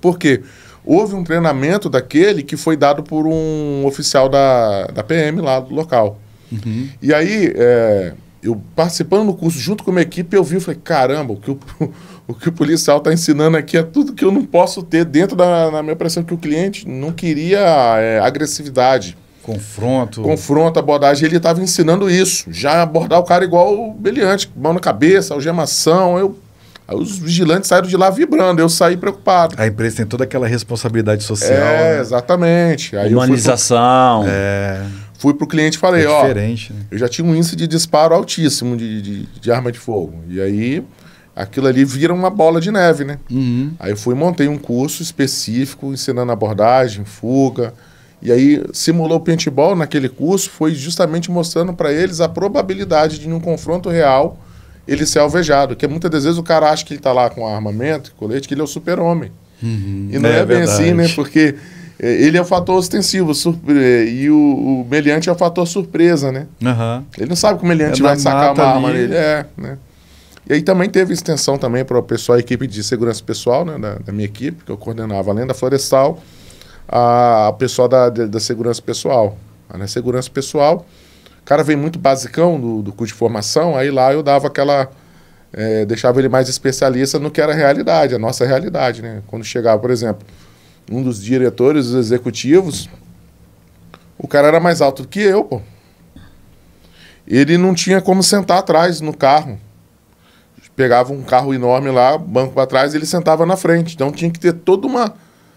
Por quê? Houve um treinamento daquele que foi dado por um oficial da, da PM lá do local. Uhum. E aí, é, eu participando do curso junto com minha equipe, eu vi e falei, caramba, o que o, o, que o policial está ensinando aqui é tudo que eu não posso ter dentro da minha operação, que o cliente não queria é, agressividade. Confronto. Confronto, abordagem. Ele estava ensinando isso. Já abordar o cara igual o Beliante, mão na cabeça, algemação. Eu, aí os vigilantes saíram de lá vibrando, eu saí preocupado. A empresa tem toda aquela responsabilidade social. É, né? exatamente. Aí Humanização. É. Fui para o cliente e falei, é ó, né? eu já tinha um índice de disparo altíssimo de, de, de arma de fogo. E aí aquilo ali vira uma bola de neve, né? Uhum. Aí eu fui montei um curso específico ensinando abordagem, fuga, e aí simulou o paintball naquele curso, foi justamente mostrando para eles a probabilidade de, num confronto real, ele ser alvejado. Porque muitas das vezes o cara acha que ele está lá com armamento, colete, que ele é o super-homem. Uhum, e não é, é bem verdade. assim, né? Porque é, ele é o fator ostensivo surpre... É, e o, o meliante é o fator surpresa, né? Uhum. Ele não sabe como o meliante é vai sacar uma arma nele. É, né? E aí também teve extensão também para o pessoal, a equipe de segurança pessoal, né? Da, da minha equipe, que eu coordenava, além da Florestal a, a da, da, segurança pessoal. Na é segurança pessoal, o cara vem muito basicão do, do curso de formação, aí lá eu dava aquela. É, deixava ele mais especialista no que era a realidade, a nossa realidade. Né? Quando chegava, por exemplo, um dos diretores, os executivos, o cara era mais alto que eu, pô. Ele não tinha como sentar atrás no carro. Pegava um carro enorme lá, banco para trás, ele sentava na frente. Então tinha que ter toda uma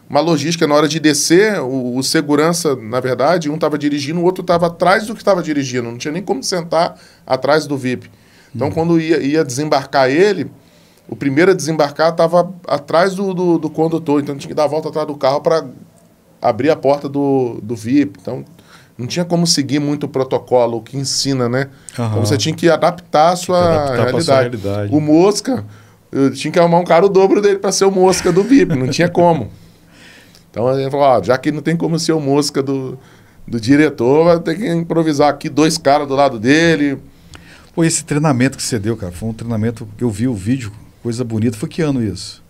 uma logística na hora de descer, o, o segurança, na verdade, um estava dirigindo, o outro estava atrás do que estava dirigindo, não tinha nem como sentar atrás do VIP. Então, hum. quando ia, ia desembarcar ele, o primeiro a desembarcar estava atrás do, do, do, condutor, então tinha que dar a volta atrás do carro para abrir a porta do, do VIP. Então, não tinha como seguir muito o protocolo que ensina, né? Uhum. Então, você tinha que adaptar a sua, adaptar realidade. sua realidade. O Mosca, eu tinha que arrumar um cara o dobro dele para ser o Mosca do VIP, não tinha como. Então ele falou, já que não tem como ser o mosca do, do diretor, vai ter que improvisar aqui dois caras do lado dele. Pô, esse treinamento que você deu, cara, foi um treinamento que eu vi o vídeo, coisa bonita. Foi que ano isso?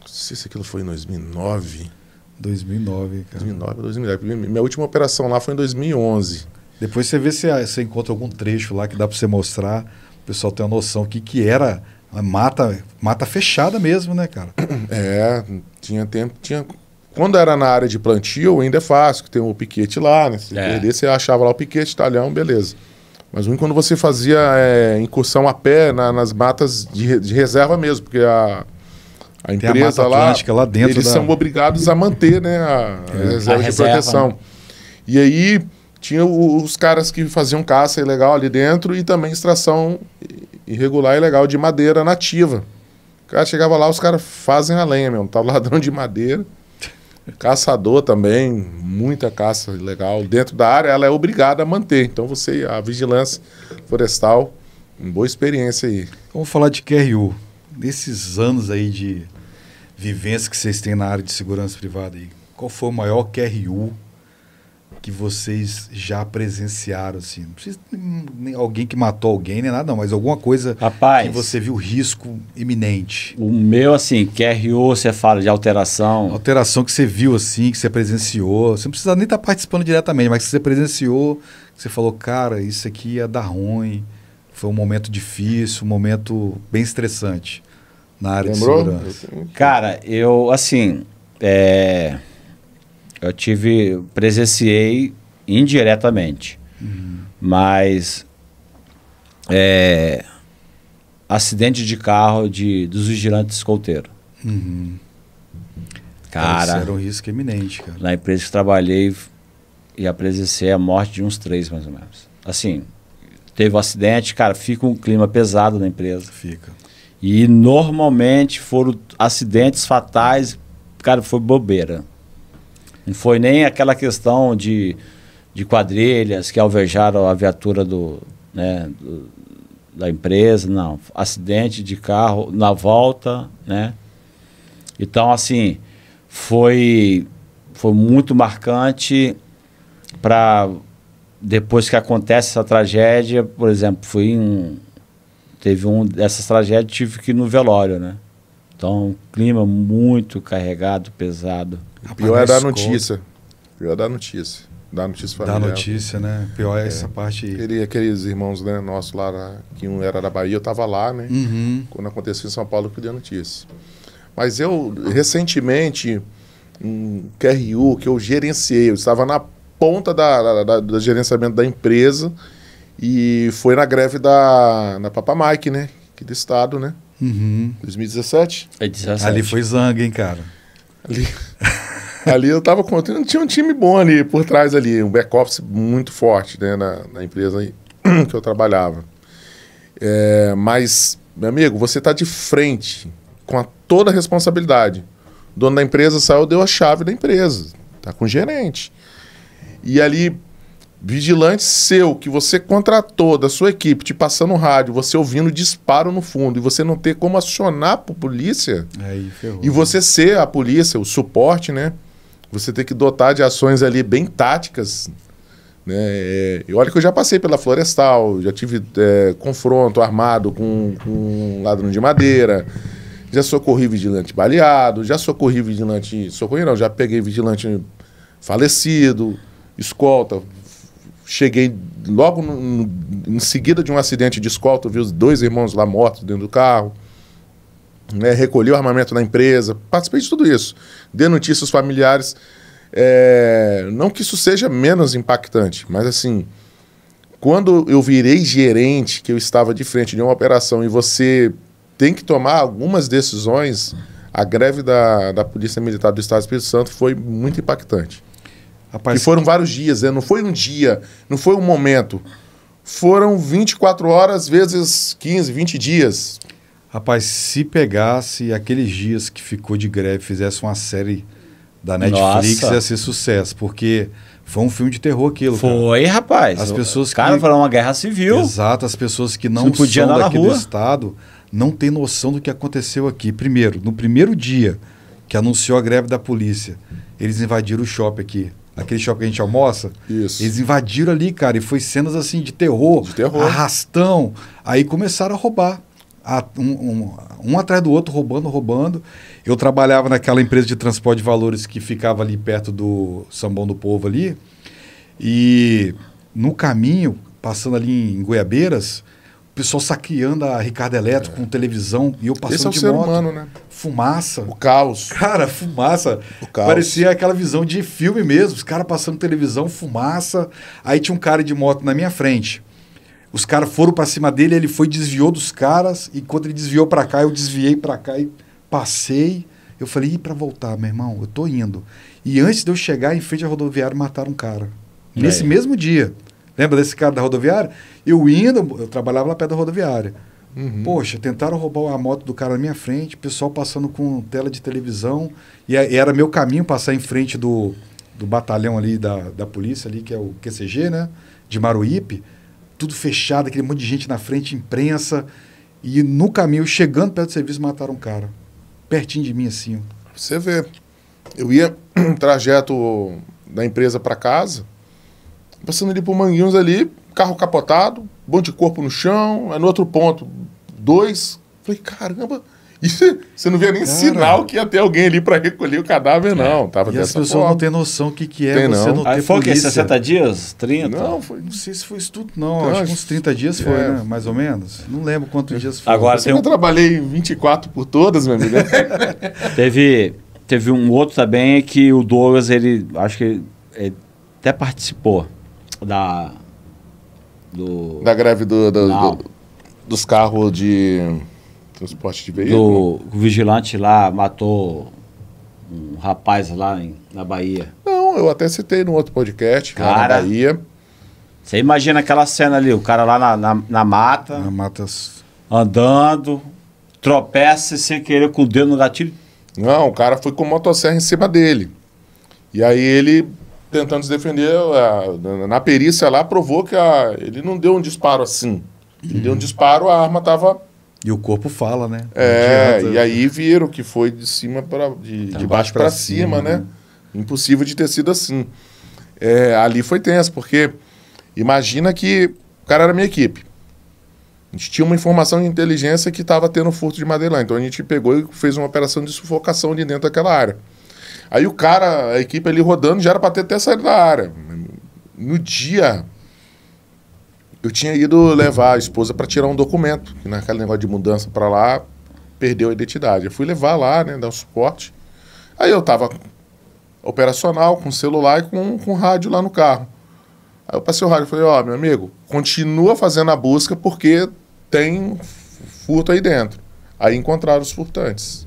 Não sei se aquilo foi em 2009. 2009, cara. 2009, 2009. Minha última operação lá foi em 2011. Depois você vê se ah, você encontra algum trecho lá que dá para você mostrar, o pessoal tem uma noção do que, que era Mata, mata fechada mesmo, né, cara? É, tinha tempo, tinha quando era na área de plantio, ainda é fácil, que tem o piquete lá, né? Se é. perder, você achava lá o piquete, talhão, beleza. Mas ruim é quando você fazia é, incursão a pé na, nas matas de, de, reserva mesmo, porque a, a empresa a lá, lá eles da... são obrigados a manter né, a, é, a reserva a de proteção. E aí tinha os caras que faziam caça ilegal ali dentro e também extração irregular e legal de madeira nativa. O cara chegava lá, os caras fazem a lenha mesmo. Tava tá ladrão de madeira. Caçador também, muita caça legal. Dentro da área, ela é obrigada a manter. Então, você, a vigilância florestal, uma boa experiência aí. Vamos falar de QRU. Nesses anos aí de vivência que vocês têm na área de segurança privada, aí, qual foi o maior QRU que vocês já presenciaram, assim? Não precisa nem alguém que matou alguém, nem nada, não, mas alguma coisa Rapaz, que você viu risco iminente. O meu, assim, que é você fala de alteração. Alteração que você viu, assim, que você presenciou. Você não precisa nem estar tá participando diretamente, mas que você presenciou, que você falou, cara, isso aqui ia dar ruim. Foi um momento difícil, um momento bem estressante na área Lembrou? de segurança. Cara, eu, assim. É eu tive, presenciei indiretamente, uhum. mas é, acidente de carro de dos vigilantes escolteiro. Uhum. Cara, era um risco iminente, cara. Na empresa que trabalhei e a presenciei a morte de uns três mais ou menos. Assim, teve um acidente, cara, fica um clima pesado na empresa. Fica. E normalmente foram acidentes fatais, cara, foi bobeira. Não foi nem aquela questão de, de quadrilhas que alvejaram a viatura do, né, do, da empresa, não. Acidente de carro na volta, né? Então, assim, foi, foi muito marcante para depois que acontece essa tragédia, por exemplo, fui em, teve um dessas tragédias, tive que ir no velório, né? Então, um clima muito carregado, pesado. O pior é dar notícia. O pior é dar notícia. Dar notícia familiar. Dar notícia, né? pior é, é, essa parte. Aquele, aqueles irmãos né, nossos lá, que um era da Bahia, eu estava lá, né? Uhum. Quando aconteceu em São Paulo, eu deu notícia. Mas eu, recentemente, um QRU que eu gerenciei, eu estava na ponta da, da, do gerenciamento da empresa e foi na greve da na Papa Mike, né? Aqui é do estado, né? Uhum. 2017? É 17. Ali foi zangue, hein, cara? Ali, ali eu tava com. Eu tinha um time bom ali por trás ali, um back-office muito forte né, na, na empresa que eu trabalhava. É, mas, meu amigo, você tá de frente com a, toda a responsabilidade. O dono da empresa saiu, deu a chave da empresa. Tá com o gerente. E ali, vigilante seu que você contratou da sua equipe te passando rádio, você ouvindo disparo no fundo e você não ter como acionar a polícia Aí, ferrou, e você né? ser a polícia, o suporte, né? Você ter que dotar de ações ali bem táticas, né? É, e olha que eu já passei pela Florestal, já tive é, confronto armado com, com um ladrão de madeira, já socorri vigilante baleado, já socorri vigilante, socorri não, já peguei vigilante falecido, escolta Cheguei logo no, no, em seguida de um acidente de escolta, vi os dois irmãos lá mortos dentro do carro. Né, recolhi o armamento da empresa, participei de tudo isso. Dei notícias familiares. É, não que isso seja menos impactante, mas assim, quando eu virei gerente, que eu estava de frente de uma operação e você tem que tomar algumas decisões, a greve da, da Polícia Militar do Estado do Espírito Santo foi muito impactante. Rapaz, e foram vários dias, né? não foi um dia, não foi um momento. Foram 24 horas vezes 15, 20 dias. Rapaz, se pegasse aqueles dias que ficou de greve, fizesse uma série da Netflix, Nossa. ia ser sucesso, porque foi um filme de terror aquilo. Foi, cara. rapaz. As pessoas cara, que... foi uma guerra civil. Exato, as pessoas que não, não podia são daqui do estado não têm noção do que aconteceu aqui. Primeiro, no primeiro dia que anunciou a greve da polícia, eles invadiram o shopping aqui aquele shopping que a gente almoça. Isso. Eles invadiram ali, cara, e foi cenas assim de terror, de terror. arrastão. Aí começaram a roubar. A, um, um, um, atrás do outro, roubando, roubando. Eu trabalhava naquela empresa de transporte de valores que ficava ali perto do Sambão do Povo ali. E no caminho, passando ali em Goiabeiras, pessoal saqueando a Ricardo Elétrico é. com televisão e eu passando Esse é o de ser moto. Humano, né? Fumaça. O caos. Cara, fumaça. O caos. Parecia aquela visão de filme mesmo. Os caras passando televisão, fumaça. Aí tinha um cara de moto na minha frente. Os caras foram para cima dele, ele foi desviou dos caras. E quando ele desviou para cá, eu desviei para cá e passei. Eu falei, e para voltar, meu irmão? Eu tô indo. E antes de eu chegar em frente à rodoviária, mataram um cara. Nesse é. mesmo dia. Lembra desse cara da rodoviária? Eu indo, eu trabalhava lá perto da rodoviária. Uhum. Poxa, tentaram roubar a moto do cara na minha frente, pessoal passando com tela de televisão. É, e, era meu caminho passar em frente do, do batalhão ali da, da polícia, ali, que é o QCG, né? De Maruípe. Tudo fechado, aquele monte de gente na frente, imprensa. E no caminho, chegando perto do serviço, mataram um cara. Pertinho de mim, assim. Você vê. Eu ia um trajeto da empresa para casa passando ali por Manguinhos ali, carro capotado, bom de corpo no chão, aí é no outro ponto, dois. Falei, caramba, isso, você não via nem Cara. sinal que ia ter alguém ali para recolher o cadáver, é. não. É. Tava e as pessoas não têm noção o que, que é Tem, você não, Aí foi o quê? 60 dias? 30? Não, foi... não sei se foi isso tudo, não. Então, acho que uns 30 dias foi, é. né? Mais ou menos. Não lembro quantos dias foi. Agora, eu, tem... eu trabalhei 24 por todas, meu amigo. teve, teve um outro também que o Douglas, ele acho que ele até participou da do, da greve do, do, do, dos carros de transporte de veículo. Do, o vigilante lá matou um rapaz lá em, na Bahia. Não, eu até citei no outro podcast, cara, na Bahia. Você imagina aquela cena ali, o cara lá na, na, na mata. Na mata. Andando, tropeça sem querer com o dedo no gatilho. Não, o cara foi com motosserra em cima dele. E aí ele tentando se defender, ah, a, na perícia lá, provou que a, ele não deu um disparo assim. Ele deu um uhum. disparo, a arma estava e o corpo fala, né? é, e aí viram que foi de cima para de, tá de baixo para cima, cima, né? né? Impossível de ter sido assim. É, ali foi tenso, porque imagina que o cara era minha equipe. A gente tinha uma informação de inteligência que estava tendo furto de Madeira, então a gente pegou e fez uma operação de sufocação ali dentro daquela área. Aí o cara, a equipe ali rodando, já era pra ter até saído da área. No dia, eu tinha ido levar a esposa para tirar um documento, que naquele negócio de mudança para lá, perdeu a identidade. Eu fui levar lá, né, dar o suporte. Aí eu tava operacional, com celular e com, com rádio lá no carro. Aí eu passei o rádio e falei, ó, oh, meu amigo, continua fazendo a busca porque tem furto aí dentro. Aí encontraram os furtantes,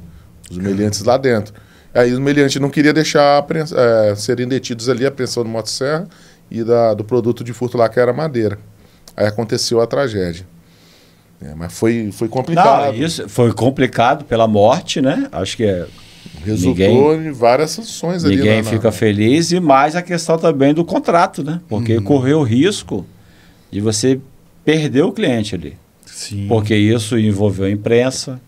os humilhantes lá dentro. Aí o meliante não queria deixar é, serem detidos ali a apreensão do motosserra e da, do produto de furto lá, que era madeira. Aí aconteceu a tragédia. É, mas foi, foi complicado. Não, isso foi complicado pela morte, né? Acho que é. Resultou ninguém, em várias sanções ali. Ninguém na, fica na... feliz e mais a questão também do contrato, né? Porque uhum. correu o risco de você perder o cliente ali. Sim. Porque isso envolveu a imprensa,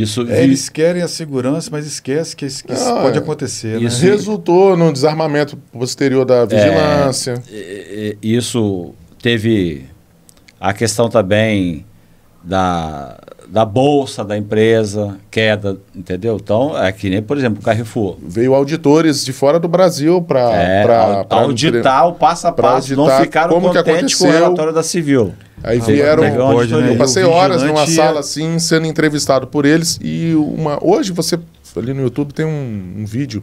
isso vi... É, eles querem a segurança, mas esquece que isso ah, pode é. acontecer. Isso né? resultou num desarmamento posterior da é, vigilância. É, isso teve a questão também da, da bolsa da empresa, queda, entendeu? Então, é que nem, por exemplo, o Carrefour. Veio auditores de fora do Brasil para é, auditar pra, o passo a passo, não ficaram contentes com o relatório da Civil. Aí vieram. Legal, né? Eu passei horas numa é. sala assim, sendo entrevistado por eles. E uma. Hoje você. Ali no YouTube tem um, um vídeo.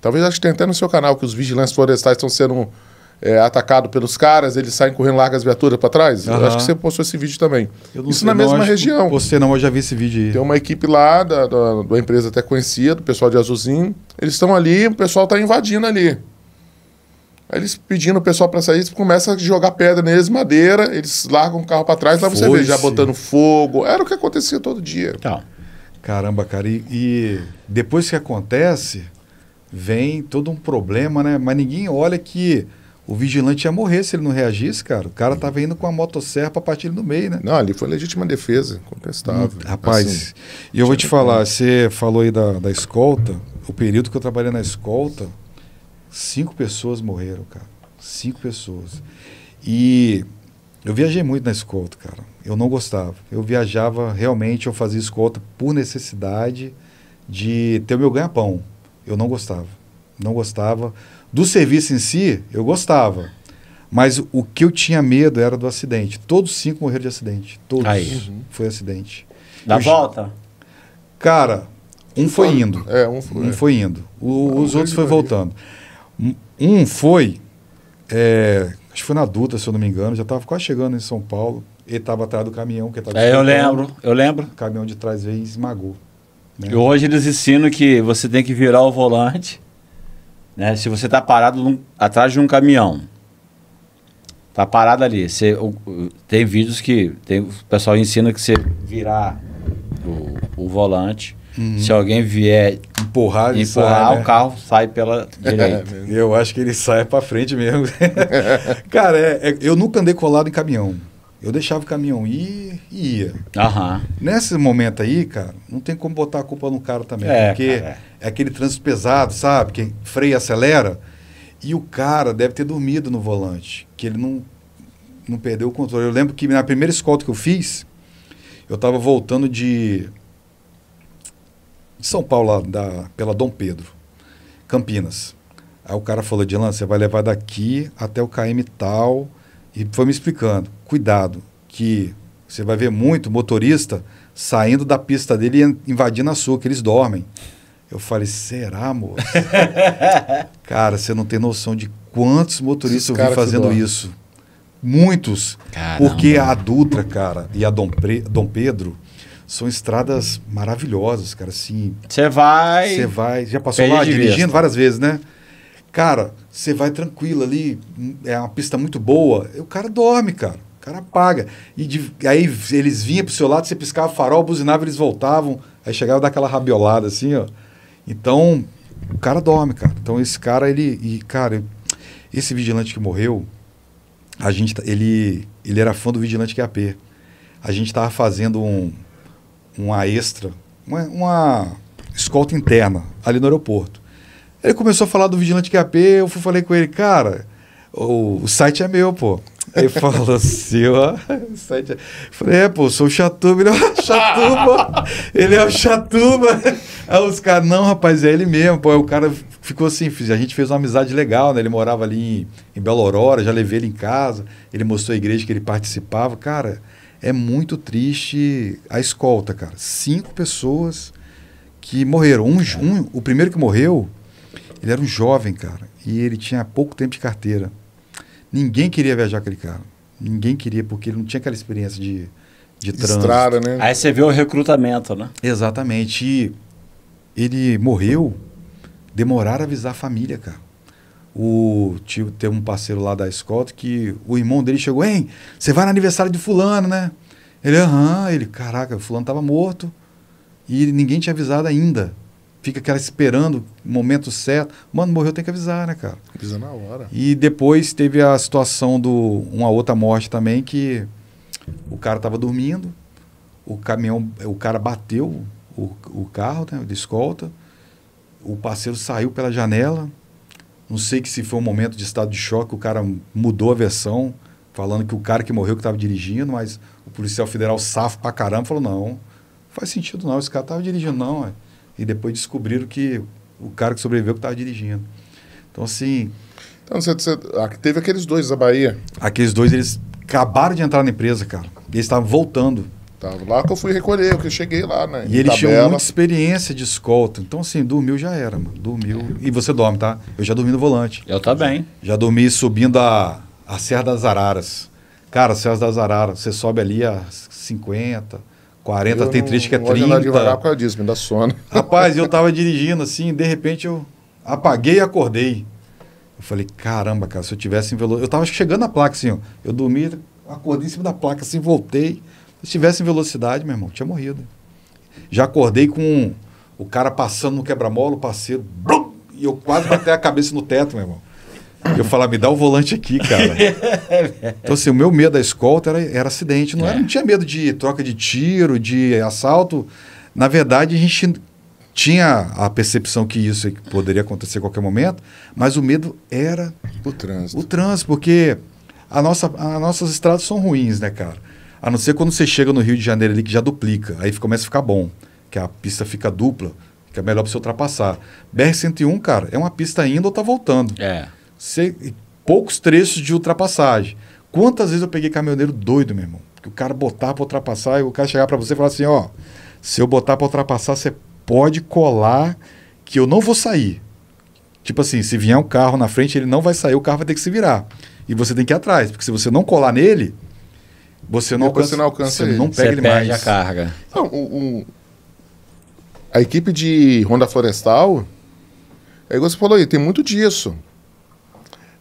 Talvez acho que tem até no seu canal que os vigilantes florestais estão sendo é, atacados pelos caras, eles saem correndo, larga as viaturas para trás. Uhum. acho que você postou esse vídeo também. Isso na mesma região. Você não, eu já vi esse vídeo aí. Tem uma equipe lá, da, da, da empresa até conhecida do pessoal de Azulzinho. Eles estão ali, o pessoal está invadindo ali. Aí eles pedindo o pessoal para sair, começa a jogar pedra neles, madeira, eles largam o carro para trás, lá você vê, já botando fogo. Era o que acontecia todo dia. Tá. Caramba, cara. E, e, depois que acontece, vem todo um problema, né? Mas ninguém olha que o vigilante ia morrer se ele não reagisse, cara. O cara tava indo com a motosserra para partir no meio, né? Não, ali foi legítima defesa, contestável. Hum, rapaz, assim, e eu vou te falar, você falou aí da, da escolta, o período que eu trabalhei na escolta, Cinco pessoas morreram, cara. Cinco pessoas. E eu viajei muito na escolta, cara. Eu não gostava. Eu viajava realmente, eu fazia escolta por necessidade de ter o meu ganha-pão. Eu não gostava. Não gostava. Do serviço em si, eu gostava. Mas o que eu tinha medo era do acidente. Todos cinco morreram de acidente. Todos. Aí. Uhum. Foi acidente. Da eu volta? Já... Cara, um foi indo. É, um foi. Um foi indo. O, ah, os outros foi voltando. Um foi, é, acho que foi na duta se eu não me engano, já estava quase chegando em São Paulo, ele estava atrás do caminhão que estava. É, eu lembro, eu lembro. O caminhão de trás veio e esmagou. Né? E hoje eles ensinam que você tem que virar o volante, né? Se você está parado num, atrás de um caminhão, está parado ali. Você, tem vídeos que tem, o pessoal ensina que você virar o, o volante Uhum. Se alguém vier empurrar, empurrar sai, o né? carro, sai pela é, direita. eu acho que ele sai para frente mesmo. Cara, é, é, eu nunca andei colado em caminhão. Eu deixava o caminhão ir e ia. Uhum. Nesse momento aí, cara, não tem como botar a culpa no cara também. É, porque cara, é. é. aquele trânsito pesado, sabe? que freia acelera. E o cara deve ter dormido no volante, que ele não, não perdeu o controle. Eu lembro que na primeira escolta que eu fiz, eu estava voltando de são Paulo, da, pela Dom Pedro, Campinas. Aí o cara falou, Dilan, você vai levar daqui até o KM tal. E foi me explicando, cuidado, que você vai ver muito motorista saindo da pista dele e invadindo a sua, que eles dormem. Eu falei, será, moço? cara, você não tem noção de quantos motoristas eu vi fazendo isso. Muitos. Caramba. Porque a Dutra, cara, e a Dom, Pre Dom Pedro são estradas maravilhosas, cara. Assim. Você vai. Você vai. Já passou lá dirigindo vista. várias vezes, né? Cara, você vai tranquilo ali, é uma pista muito boa. O cara dorme, cara. O cara apaga. E de, aí eles vinham pro seu lado, você piscava farol, buzinava, eles voltavam. Aí chegava daquela rabiolada assim, ó. Então, o cara dorme, cara. Então esse cara, ele. E, cara, esse vigilante que morreu, a gente, tá, ele, ele era fã do vigilante QAP. A gente tava fazendo um uma extra, uma, uma escolta interna ali no aeroporto. Ele começou a falar do vigilante QAP, eu falei com ele, cara, o, o site é meu, pô. Ele falou assim, ó. Site é... falei, é, pô, sou o Chatuba. Ele é o Chatuba. ele é o Chatuba. Aí os caras, não, rapaz, é ele mesmo. Pô, aí o cara ficou assim, a gente fez uma amizade legal, né? Ele morava ali em, em Belo Aurora, já levei ele em casa. Ele mostrou a igreja que ele participava. Cara, é muito triste a escolta, cara. Cinco pessoas que morreram. Um, um, o primeiro que morreu, ele era um jovem, cara, e ele tinha pouco tempo de carteira. Ninguém queria viajar com aquele cara. Ninguém queria, porque ele não tinha aquela experiência de, de trânsito. Estrada, né? Aí você vê o recrutamento, né? Exatamente. E ele morreu, demoraram a avisar a família, cara o tio tem um parceiro lá da escolta que o irmão dele chegou, hein, você vai no aniversário de fulano, né? Ele, aham, ele, caraca, o fulano tava morto e ninguém tinha avisado ainda. Fica aquela esperando o momento certo. Mano, morreu, tem que avisar, né, cara? Avisa na hora. E depois teve a situação do uma outra morte também que o cara tava dormindo, o caminhão, o cara bateu o, o carro, né, de escolta, o parceiro saiu pela janela, não sei que se foi um momento de estado de choque, o cara mudou a versão, falando que o cara que morreu que estava dirigindo, mas o policial federal safo pra caramba falou: não, não faz sentido não, esse cara estava dirigindo, não. Ué. E depois descobriram que o cara que sobreviveu que estava dirigindo. Então, assim. Então, você, você, ah, teve aqueles dois da Bahia. Aqueles dois, eles acabaram de entrar na empresa, cara. Eles estavam voltando. Tava lá que eu fui recolher, que eu cheguei lá, né? E ele tinha muita experiência de escolta. Então, assim, dormiu já era, mano. Dormiu. E você dorme, tá? Eu já dormi no volante. Eu também. Já dormi subindo a, a Serra das Araras. Cara, a Serra das Araras, você sobe ali a 50, 40, eu tem triste que é 30. Eu devagar por causa disso, me dá sono. Rapaz, eu tava dirigindo assim, de repente eu apaguei e acordei. Eu falei, caramba, cara, se eu tivesse em velocidade... Eu tava chegando na placa, assim, ó. Eu dormi, acordei em cima da placa, assim, voltei. Se tivesse velocidade, meu irmão, tinha morrido. Já acordei com o cara passando no quebra-mola, o parceiro, blum, e eu quase bati a cabeça no teto, meu irmão. Eu falava, me dá o volante aqui, cara. então, assim, o meu medo da escolta era, era acidente. Não, é. era, não tinha medo de troca de tiro, de assalto. Na verdade, a gente tinha a percepção que isso poderia acontecer a qualquer momento, mas o medo era... O trânsito. O trânsito, porque a nossa, as nossas estradas são ruins, né, cara? A não ser quando você chega no Rio de Janeiro ali que já duplica, aí começa a ficar bom, que a pista fica dupla, que é melhor para você ultrapassar. BR-101, cara, é uma pista ainda ou tá voltando. É. Você, poucos trechos de ultrapassagem. Quantas vezes eu peguei caminhoneiro doido, meu irmão? Que o cara botar para ultrapassar e o cara chegar para você e falar assim, ó, se eu botar para ultrapassar, você pode colar que eu não vou sair. Tipo assim, se vier um carro na frente, ele não vai sair, o carro vai ter que se virar. E você tem que ir atrás, porque se você não colar nele, você não alcança. Você não, alcança você não pega você ele perde mais. a carga. Não, o, o, a equipe de Ronda Florestal, é igual você falou aí, tem muito disso.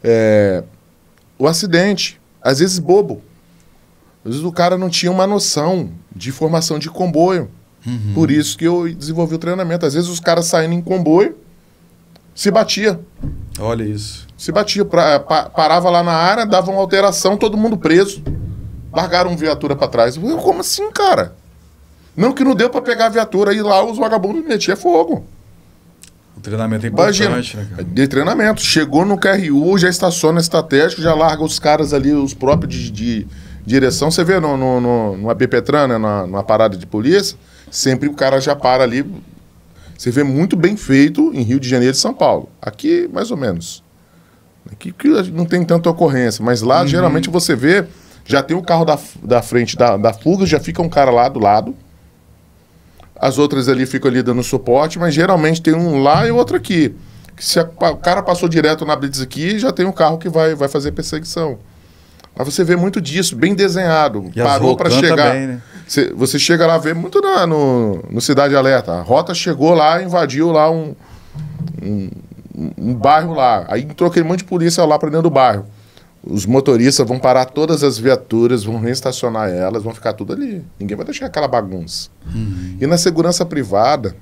É, o acidente, às vezes bobo. Às vezes o cara não tinha uma noção de formação de comboio. Uhum. Por isso que eu desenvolvi o treinamento. Às vezes os caras saindo em comboio se batia. Olha isso. Se batia, pra, pa, parava lá na área, dava uma alteração, todo mundo preso. Largaram viatura para trás. Eu, como assim, cara? Não que não deu para pegar a viatura e lá os vagabundos metiam fogo. O treinamento é importante, Imagina, né, cara? De treinamento. Chegou no KRU, já estaciona estratégico, já larga os caras ali, os próprios de, de direção. Você vê no, no, no, no AP Petran, né, na, numa parada de polícia, sempre o cara já para ali. Você vê muito bem feito em Rio de Janeiro e São Paulo. Aqui, mais ou menos. Aqui que não tem tanta ocorrência, mas lá uhum. geralmente você vê já tem o carro da, da frente da, da fuga, já fica um cara lá do lado. As outras ali ficam ali dando suporte, mas geralmente tem um lá e outro aqui. Se a, o cara passou direto na blitz aqui, já tem um carro que vai, vai fazer perseguição. Mas você vê muito disso, bem desenhado. E parou para chegar. Também, né? você, você, chega lá, vê muito na, no, no Cidade Alerta. A rota chegou lá, invadiu lá um, um, um bairro lá. Aí entrou aquele monte de polícia lá para dentro do bairro. Os motoristas vão parar todas as viaturas, vão reestacionar elas, vão ficar tudo ali. Ninguém vai deixar aquela bagunça. Uhum. E na segurança privada,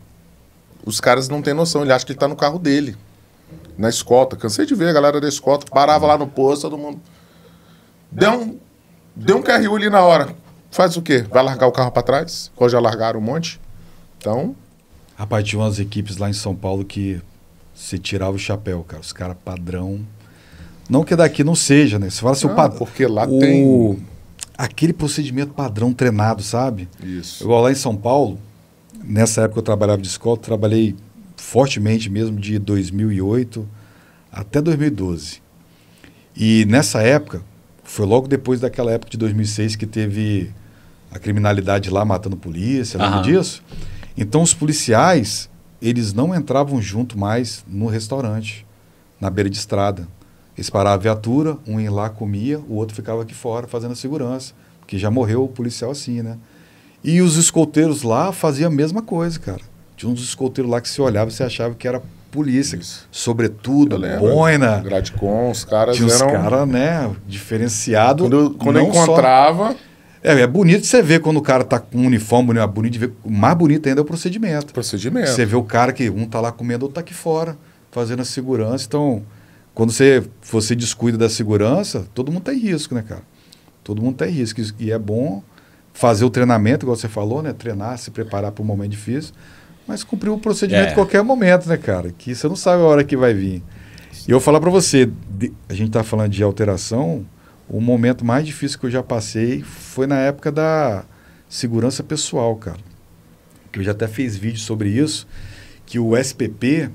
os caras não têm noção. Ele acha que ele está no carro dele, na escolta. Cansei de ver a galera da escolta, parava lá no posto, todo mundo. Deu um, deu um carril ali na hora. Faz o quê? Vai largar o carro para trás? Qual já largaram um monte? Então. Rapaz, tinha umas equipes lá em São Paulo que se tirava o chapéu, cara. Os caras padrão não que daqui não seja, né? Você fala assim, ah, o padrão. Porque lá o, tem. Aquele procedimento padrão treinado, sabe? Isso. Igual lá em São Paulo, nessa época eu trabalhava de escola, trabalhei fortemente mesmo de 2008 até 2012. E nessa época, foi logo depois daquela época de 2006 que teve a criminalidade lá matando polícia, lembra disso? Então os policiais, eles não entravam junto mais no restaurante, na beira de estrada. Eles paravam a viatura, um ia lá, comia, o outro ficava aqui fora fazendo segurança, porque já morreu o policial assim, né? E os escolteiros lá faziam a mesma coisa, cara. Tinha uns escolteiros lá que se olhava e você achava que era polícia, Isso. sobretudo, boina. Gradcon, os caras Tinha eram... caras, né, diferenciado. Quando, quando encontrava... Só... É, é bonito você ver quando o cara tá com um uniforme é bonito de ver. O mais bonito ainda é o procedimento. Procedimento. Você vê o cara que um tá lá comendo, outro tá aqui fora, fazendo a segurança. Então, quando você, você descuida da segurança, todo mundo tem tá risco, né, cara? Todo mundo tem tá risco. E é bom fazer o treinamento, igual você falou, né? Treinar, se preparar para um momento difícil, mas cumprir o um procedimento é. em qualquer momento, né, cara? Que você não sabe a hora que vai vir. E eu vou falar para você, de, a gente está falando de alteração, o momento mais difícil que eu já passei foi na época da segurança pessoal, cara. Que eu já até fiz vídeo sobre isso, que o SPP,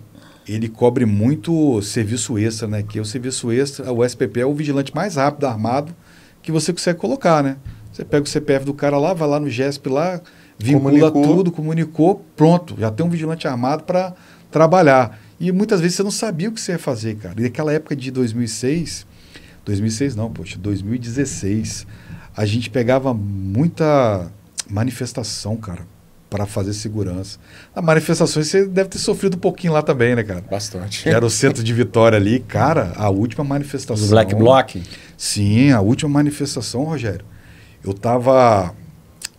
ele cobre muito serviço extra, né? Que é o serviço extra, o SPP é o vigilante mais rápido, armado, que você consegue colocar, né? Você pega o CPF do cara lá, vai lá no GESP lá, vincula comunicou. tudo, comunicou, pronto. Já tem um vigilante armado para trabalhar. E muitas vezes você não sabia o que você ia fazer, cara. E naquela época de 2006, 2006 não, poxa, 2016, a gente pegava muita manifestação, cara para fazer segurança. A manifestações você deve ter sofrido um pouquinho lá também, né, cara? Bastante. Era o centro de Vitória ali, cara, a última manifestação. Os Black Block? Sim, a última manifestação, Rogério. Eu tava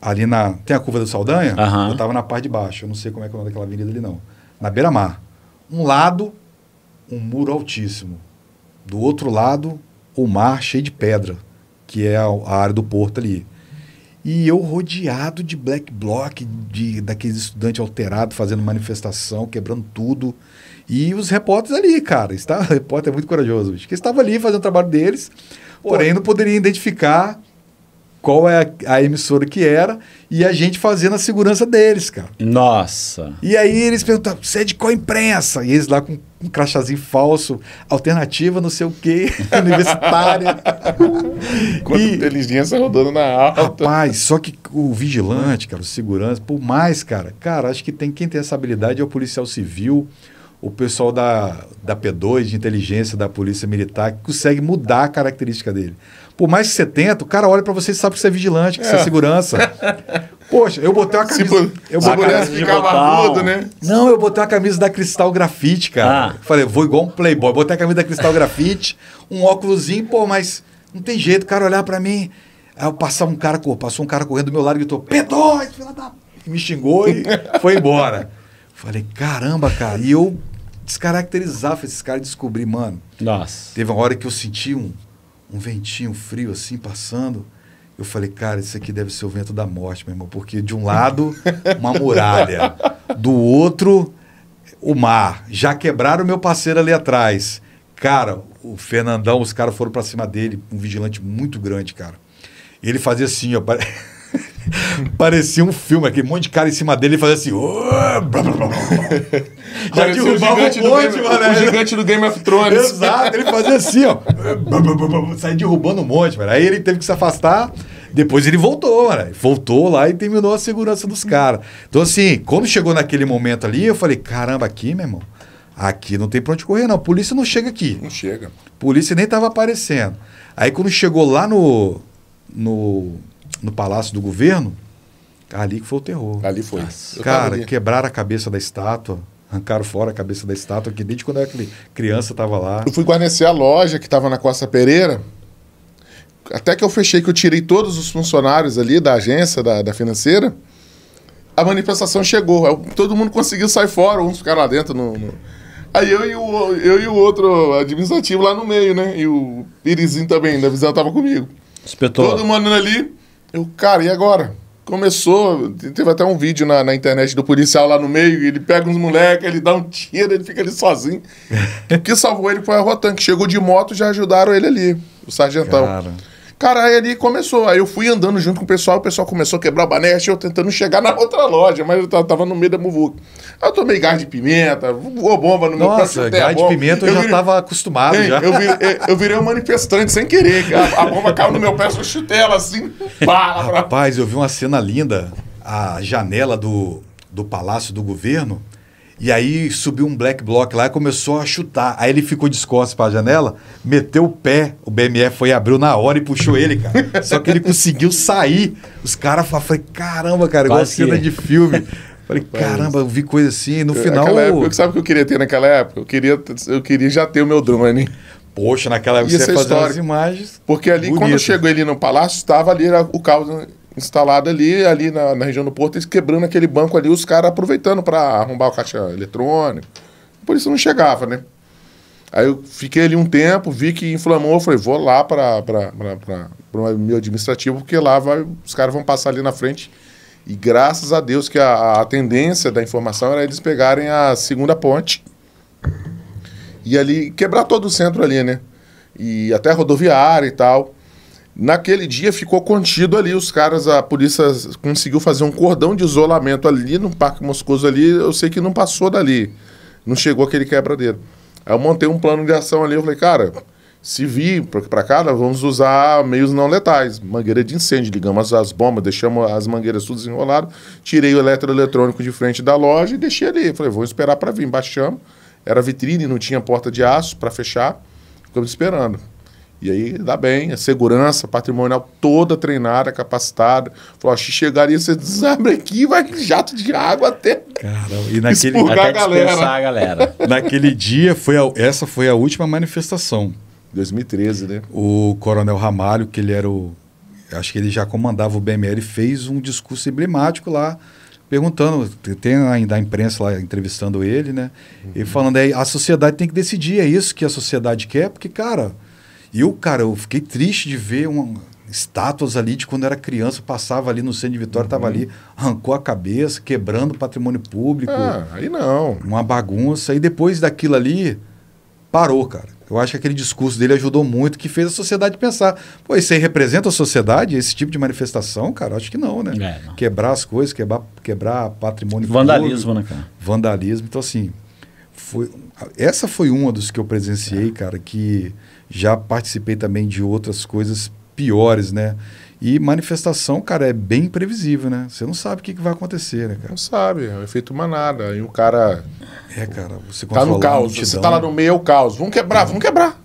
ali na. Tem a curva do Saldanha? Uhum. Eu tava na parte de baixo. Eu não sei como é que é o nome daquela avenida ali, não. Na beira-mar. Um lado, um muro altíssimo. Do outro lado, o mar cheio de pedra, que é a área do porto ali. E eu rodeado de black bloc, de, daqueles estudantes alterados fazendo manifestação, quebrando tudo. E os repórteres ali, cara. Está, o repórter é muito corajoso, bicho, que estava ali fazendo o trabalho deles, porém não poderia identificar qual é a, a, emissora que era e a gente fazendo a segurança deles, cara. Nossa! E aí eles perguntavam, você é de qual imprensa? E eles lá com um crachazinho falso, alternativa não sei o quê, universitária. Quanta e, inteligência rodando na alta. Rapaz, só que o vigilante, cara, o segurança, por mais, cara, cara, acho que tem quem tem essa habilidade é o policial civil, o pessoal da, da P2, de inteligência da polícia militar, que consegue mudar a característica dele. Por mais que você tenta, o cara olha para você e sabe que você é vigilante, que é. você é, é. segurança. Poxa, eu botei uma camisa. Se, eu botei, a camisa de barbudo, né? Não, eu botei uma camisa da Cristal Grafite, cara. Ah. Falei, vou igual um playboy. Botei a camisa da Cristal Grafite, um óculosinho, pô, mas não tem jeito, o cara olhar para mim. Aí eu passar um cara, passou um cara correndo do meu lado e gritou, P2, filha da. Me xingou e foi embora. Falei, caramba, cara. E eu descaracterizava esses caras e descobri, mano. Nossa. Teve uma hora que eu senti um um ventinho frio assim passando. Eu falei, cara, isso aqui deve ser o vento da morte, meu irmão, porque de um lado, uma muralha, do outro, o mar. Já quebraram meu parceiro ali atrás. Cara, o Fernandão, os caras foram para cima dele, um vigilante muito grande, cara. Ele fazia assim, ó. Parecia um filme, aquele monte de cara em cima dele e fazia assim. Blá, blá, blá, Já derrubava um monte, mano. O gigante do Game of Thrones. Exato, ele fazia assim, ó. Saia derrubando um monte, mano. Aí ele teve que se afastar. Depois ele voltou, mano. Voltou lá e terminou a segurança dos caras. Então, assim, quando chegou naquele momento ali, eu falei: caramba, aqui, meu irmão, aqui não tem pra onde correr, não. A polícia não chega aqui. Não chega. A polícia nem tava aparecendo. Aí quando chegou lá no. no no Palácio do Governo, ali que foi o terror. Ali foi. Nossa, cara, ali. quebraram a cabeça da estátua, arrancaram fora a cabeça da estátua, que desde quando eu era criança estava lá. Eu fui guarnecer a loja que estava na Costa Pereira, até que eu fechei, que eu tirei todos os funcionários ali da agência, da, da financeira, a manifestação chegou. Eu, todo mundo conseguiu sair fora, uns ficaram lá dentro no, no... Aí eu e, o, eu e o outro administrativo lá no meio, né? E o Pirizinho também, da né? visão tava comigo. Espetou. Todo mundo ali. Eu, cara, e agora? Começou, teve até um vídeo na, na internet do policial lá no meio, ele pega uns moleques, ele dá um tiro, ele fica ali sozinho. o que salvou ele foi a Rotan, que chegou de moto já ajudaram ele ali, o sargentão. Cara. Cara, aí ali começou. Aí eu fui andando junto com o pessoal, o pessoal começou a quebrar o banete, eu tentando chegar na outra loja, mas eu tava no meio da muvuca. Eu tomei gás de pimenta, voou bomba no Nossa, meu Nossa, gás de pimenta eu, eu já virei... tava acostumado. Ei, já. Eu, virei, eu virei um manifestante sem querer. A, a bomba caiu no meu pé, chutei ela assim. Rapaz, eu vi uma cena linda. A janela do, do Palácio do Governo e aí subiu um black block lá e começou a chutar. Aí ele ficou de costas para a janela, meteu o pé, o BME foi abriu na hora e puxou ele, cara. Só que ele conseguiu sair. Os caras falaram, caramba, cara, igual cena de filme. Falei, caramba, eu vi coisa assim. No final. Naquela época, sabe o que eu queria ter naquela época? Eu queria, eu queria já ter o meu drone. Poxa, naquela época Ia você fazia as imagens. Porque ali, bonito. quando chegou ele no palácio, estava ali o caos né? instalada ali, ali na, na, região do Porto, eles quebrando aquele banco ali, os caras aproveitando para arrombar o caixa eletrônico. Por isso não chegava, né? Aí eu fiquei ali um tempo, vi que inflamou, falei, vou lá para o meu administrativo, porque lá vai, os caras vão passar ali na frente. E graças a Deus que a, a tendência da informação era eles pegarem a segunda ponte e ali quebrar todo o centro ali, né? E até rodoviária e tal. Naquele dia ficou contido ali, os caras, a polícia conseguiu fazer um cordão de isolamento ali no Parque Moscoso ali, eu sei que não passou dali, não chegou aquele quebradeiro. Aí eu montei um plano de ação ali, eu falei, cara, se vir para cá, nós vamos usar meios não letais, mangueira de incêndio, ligamos as bombas, deixamos as mangueiras tudo desenrolado, tirei o eletroeletrônico de frente da loja e deixei ali. Falei, vou esperar para vir, baixamos, era vitrine, não tinha porta de aço para fechar, ficamos esperando. E aí dá bem, a segurança patrimonial toda treinada, capacitada. Falou, se chegaria, você desabra aqui vai jato de água até. cara e naquele até a galera. A galera. naquele dia, foi a, essa foi a última manifestação. 2013, né? O Coronel Ramalho, que ele era o. Acho que ele já comandava o bmr fez um discurso emblemático lá perguntando, tem ainda a imprensa lá entrevistando ele, né? Uhum. E falando, aí é, a sociedade tem que decidir, é isso que a sociedade quer, porque, cara, e eu, cara, eu fiquei triste de ver uma, estátuas ali de quando era criança, passava ali no centro de Vitória, estava uhum. ali, arrancou a cabeça, quebrando o patrimônio público. Ah, aí não. Uma bagunça. E depois daquilo ali, parou, cara. Eu acho que aquele discurso dele ajudou muito, que fez a sociedade pensar. Pô, isso aí representa a sociedade, esse tipo de manifestação, cara? Acho que não, né? É, não. Quebrar as coisas, quebrar, quebrar patrimônio Vandalismo, público. Vandalismo, né, cara? Vandalismo. Então, assim, foi, essa foi uma dos que eu presenciei, é. cara, que já participei também de outras coisas piores, né? E manifestação, cara, é bem imprevisível, né? Você não sabe o que, que vai acontecer, né, cara? Não sabe, é um efeito manada. E o cara. É, cara, você Tá no caos, você tá lá no meio, é o caos. Vamos quebrar, é. vamos quebrar.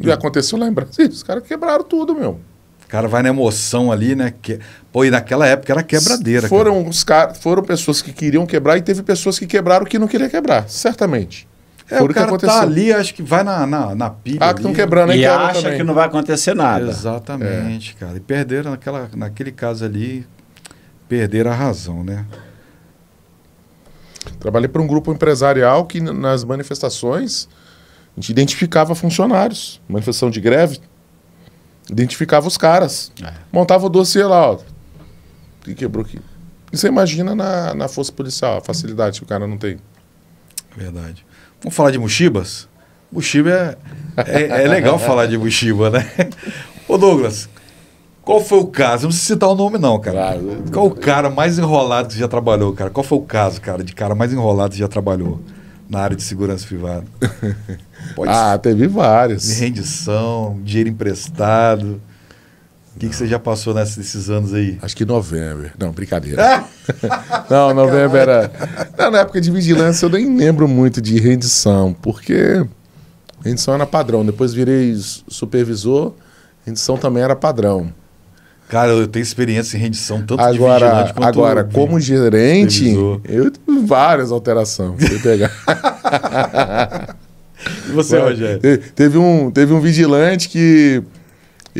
E hum. aconteceu lá em Brasília. Os caras quebraram tudo, meu. O cara vai na emoção ali, né? Que... Pô, e naquela época era quebradeira. Foram, cara. Os car... Foram pessoas que queriam quebrar e teve pessoas que quebraram que não queriam quebrar, certamente. É, o cara tá ali, acho que vai na, na, na pilha. Ah, que estão quebrando aí, E acha também. que não vai acontecer nada. Exatamente, é. cara. E perderam naquela, naquele caso ali, perderam a razão, né? Trabalhei para um grupo empresarial que nas manifestações a gente identificava funcionários. Manifestação de greve, identificava os caras. É. Montava o dossiê lá, ó. E quebrou aqui. E você imagina na, na força policial, a facilidade que o cara não tem. Verdade. Vamos falar de Muxibas? Muxiba é, é, é legal falar de Muxiba, né? Ô Douglas, qual foi o caso? Não precisa citar o nome, não, cara. Claro. Qual o cara mais enrolado que você já trabalhou, cara? Qual foi o caso, cara, de cara mais enrolado que você já trabalhou na área de segurança privada? Pode ah, teve vários. De rendição, dinheiro emprestado. O que, que, você já passou nesses anos aí? Acho que novembro. Não, brincadeira. não, novembro era. Não, na época de vigilância eu nem lembro muito de rendição, porque rendição era padrão. Depois virei supervisor, rendição também era padrão. Cara, eu tenho experiência em rendição, tanto agora, de quanto... Agora, de... como gerente, eu tive várias alterações. Fui pegar. e você, Rogério? Teve um, teve um vigilante que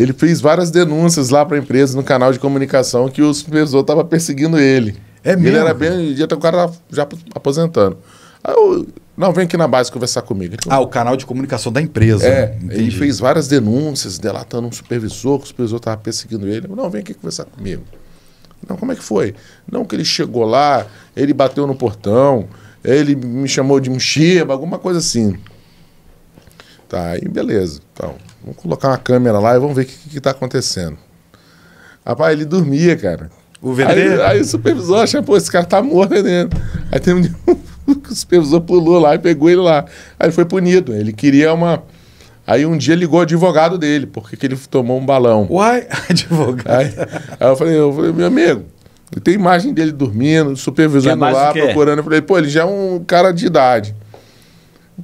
ele fez várias denúncias lá para a empresa, no canal de comunicação, que o supervisor estava perseguindo ele. É mesmo? Ele era bem. Já o cara já aposentando. Aí eu, não, vem aqui na base conversar comigo. Ele, ah, o canal de comunicação da empresa. É, Entendi. ele fez várias denúncias, delatando um supervisor, que o supervisor estava perseguindo ele. Eu, não, vem aqui conversar comigo. Não, como é que foi? Não, que ele chegou lá, ele bateu no portão, ele me chamou de um alguma coisa assim. Tá, aí beleza. Então, Vamos colocar uma câmera lá e vamos ver o que, que tá acontecendo. Rapaz, ele dormia, cara. O VT? Aí, aí, o supervisor acha pô, esse cara tá morto aí né, dentro. Aí tem um o supervisor pulou lá e pegou ele lá. Aí foi punido. Ele queria uma. Aí um dia ligou o advogado dele, porque ele tomou um balão. Uai, advogado. Aí, aí eu, falei, eu falei, meu amigo, tem imagem dele dormindo, supervisando lá, procurando. Eu falei, pô, ele já é um cara de idade.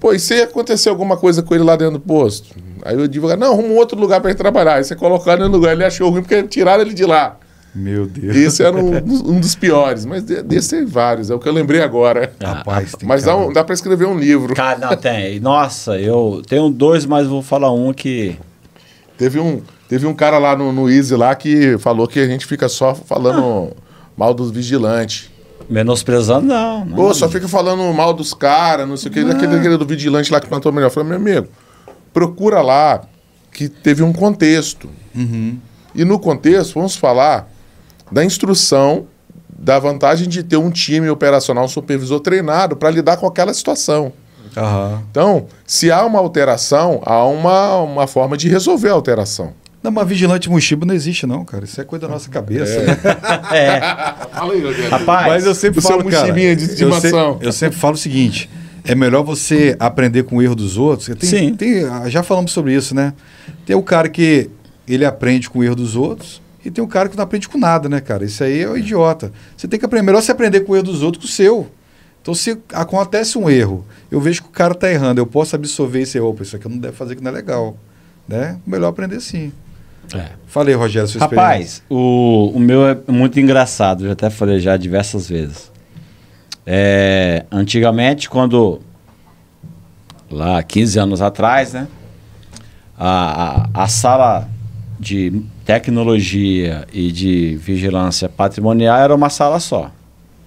Pô, e se acontecer alguma coisa com ele lá dentro do posto? Aí o advogado, não, arruma um outro lugar para ele trabalhar. Aí você colocar ele no lugar, ele achou ruim porque tiraram ele de lá. Meu Deus. Esse era um, um dos piores, mas desse tem vários, é o que eu lembrei agora. Ah, Rapaz, tem Mas dá, um, dá para escrever um livro. Cara, não, tem. Nossa, eu tenho dois, mas vou falar um que. Teve um, teve um cara lá no, no Easy lá que falou que a gente fica só falando ah. mal dos vigilantes. Menosprezando, não. não. Pô, só fica falando mal dos caras, não sei o que. Daquele, daquele do vigilante lá que plantou melhor. Eu falei, meu amigo, procura lá que teve um contexto. Uhum. E no contexto, vamos falar da instrução, da vantagem de ter um time operacional, um supervisor treinado para lidar com aquela situação. Uhum. Então, se há uma alteração, há uma, uma forma de resolver a alteração. Não, mas vigilante mochiba não existe, não, cara. Isso é coisa da nossa cabeça. É. é. Rapaz, mas eu sempre falo, cara, de Eu, se, eu sempre falo o seguinte: é melhor você aprender com o erro dos outros. Tem, Sim. Tem, ah, já falamos sobre isso, né? Tem o cara que ele aprende com o erro dos outros e tem o cara que não aprende com nada, né, cara? Isso aí é um idiota. Você tem que aprender. Melhor você aprender com o erro dos outros que o seu. Então, se acontece um erro, eu vejo que o cara está errando, eu posso absorver esse erro. Isso aqui eu não deve fazer que não é legal. Né? Melhor aprender sim. É. Falei, Rogério, sua Rapaz, o, o meu é muito engraçado, eu até falei já diversas vezes. É, antigamente, quando. Lá, 15 anos atrás, né? A, a, a sala de tecnologia e de vigilância patrimonial era uma sala só.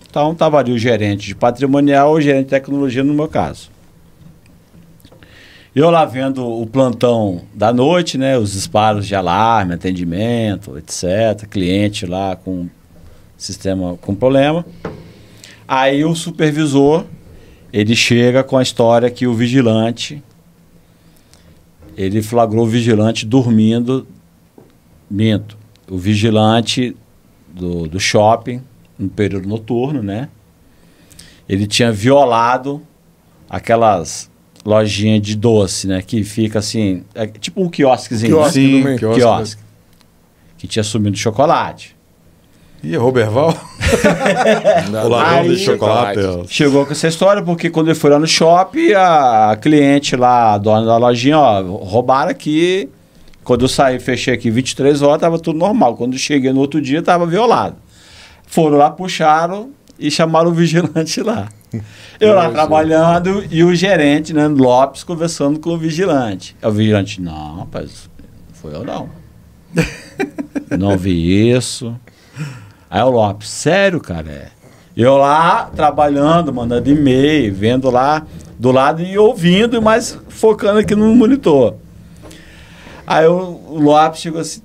Então, estava ali o gerente de patrimonial ou o gerente de tecnologia, no meu caso. Eu lá vendo o plantão da noite, né? Os disparos de alarme, atendimento, etc. Cliente lá com sistema com problema. Aí o supervisor, ele chega com a história que o vigilante, ele flagrou o vigilante dormindo, minto, o vigilante do, do shopping, no período noturno, né? Ele tinha violado aquelas lojinha de doce, né? Que fica assim, é tipo um quiosquezinho. Né? Quiosque, né? meio, quiosque. quiosque. Que tinha sumido chocolate. Ih, é Roberval? o ladrão de chocolate. É chegou com essa história, porque quando ele foi lá no shopping, a cliente lá, a dona da lojinha, ó, roubaram aqui. Quando eu saí, fechei aqui 23 horas, tava tudo normal. Quando eu cheguei no outro dia, tava violado. Foram lá, puxaram e chamaram o vigilante lá. Eu lá trabalhando e o gerente, né Lopes, conversando com o vigilante. É o vigilante, não, rapaz, foi eu não. não vi isso. Aí o Lopes, sério, cara? É. Eu lá trabalhando, mandando e-mail, vendo lá do lado e ouvindo, mas focando aqui no monitor. Aí o, o Lopes chegou assim,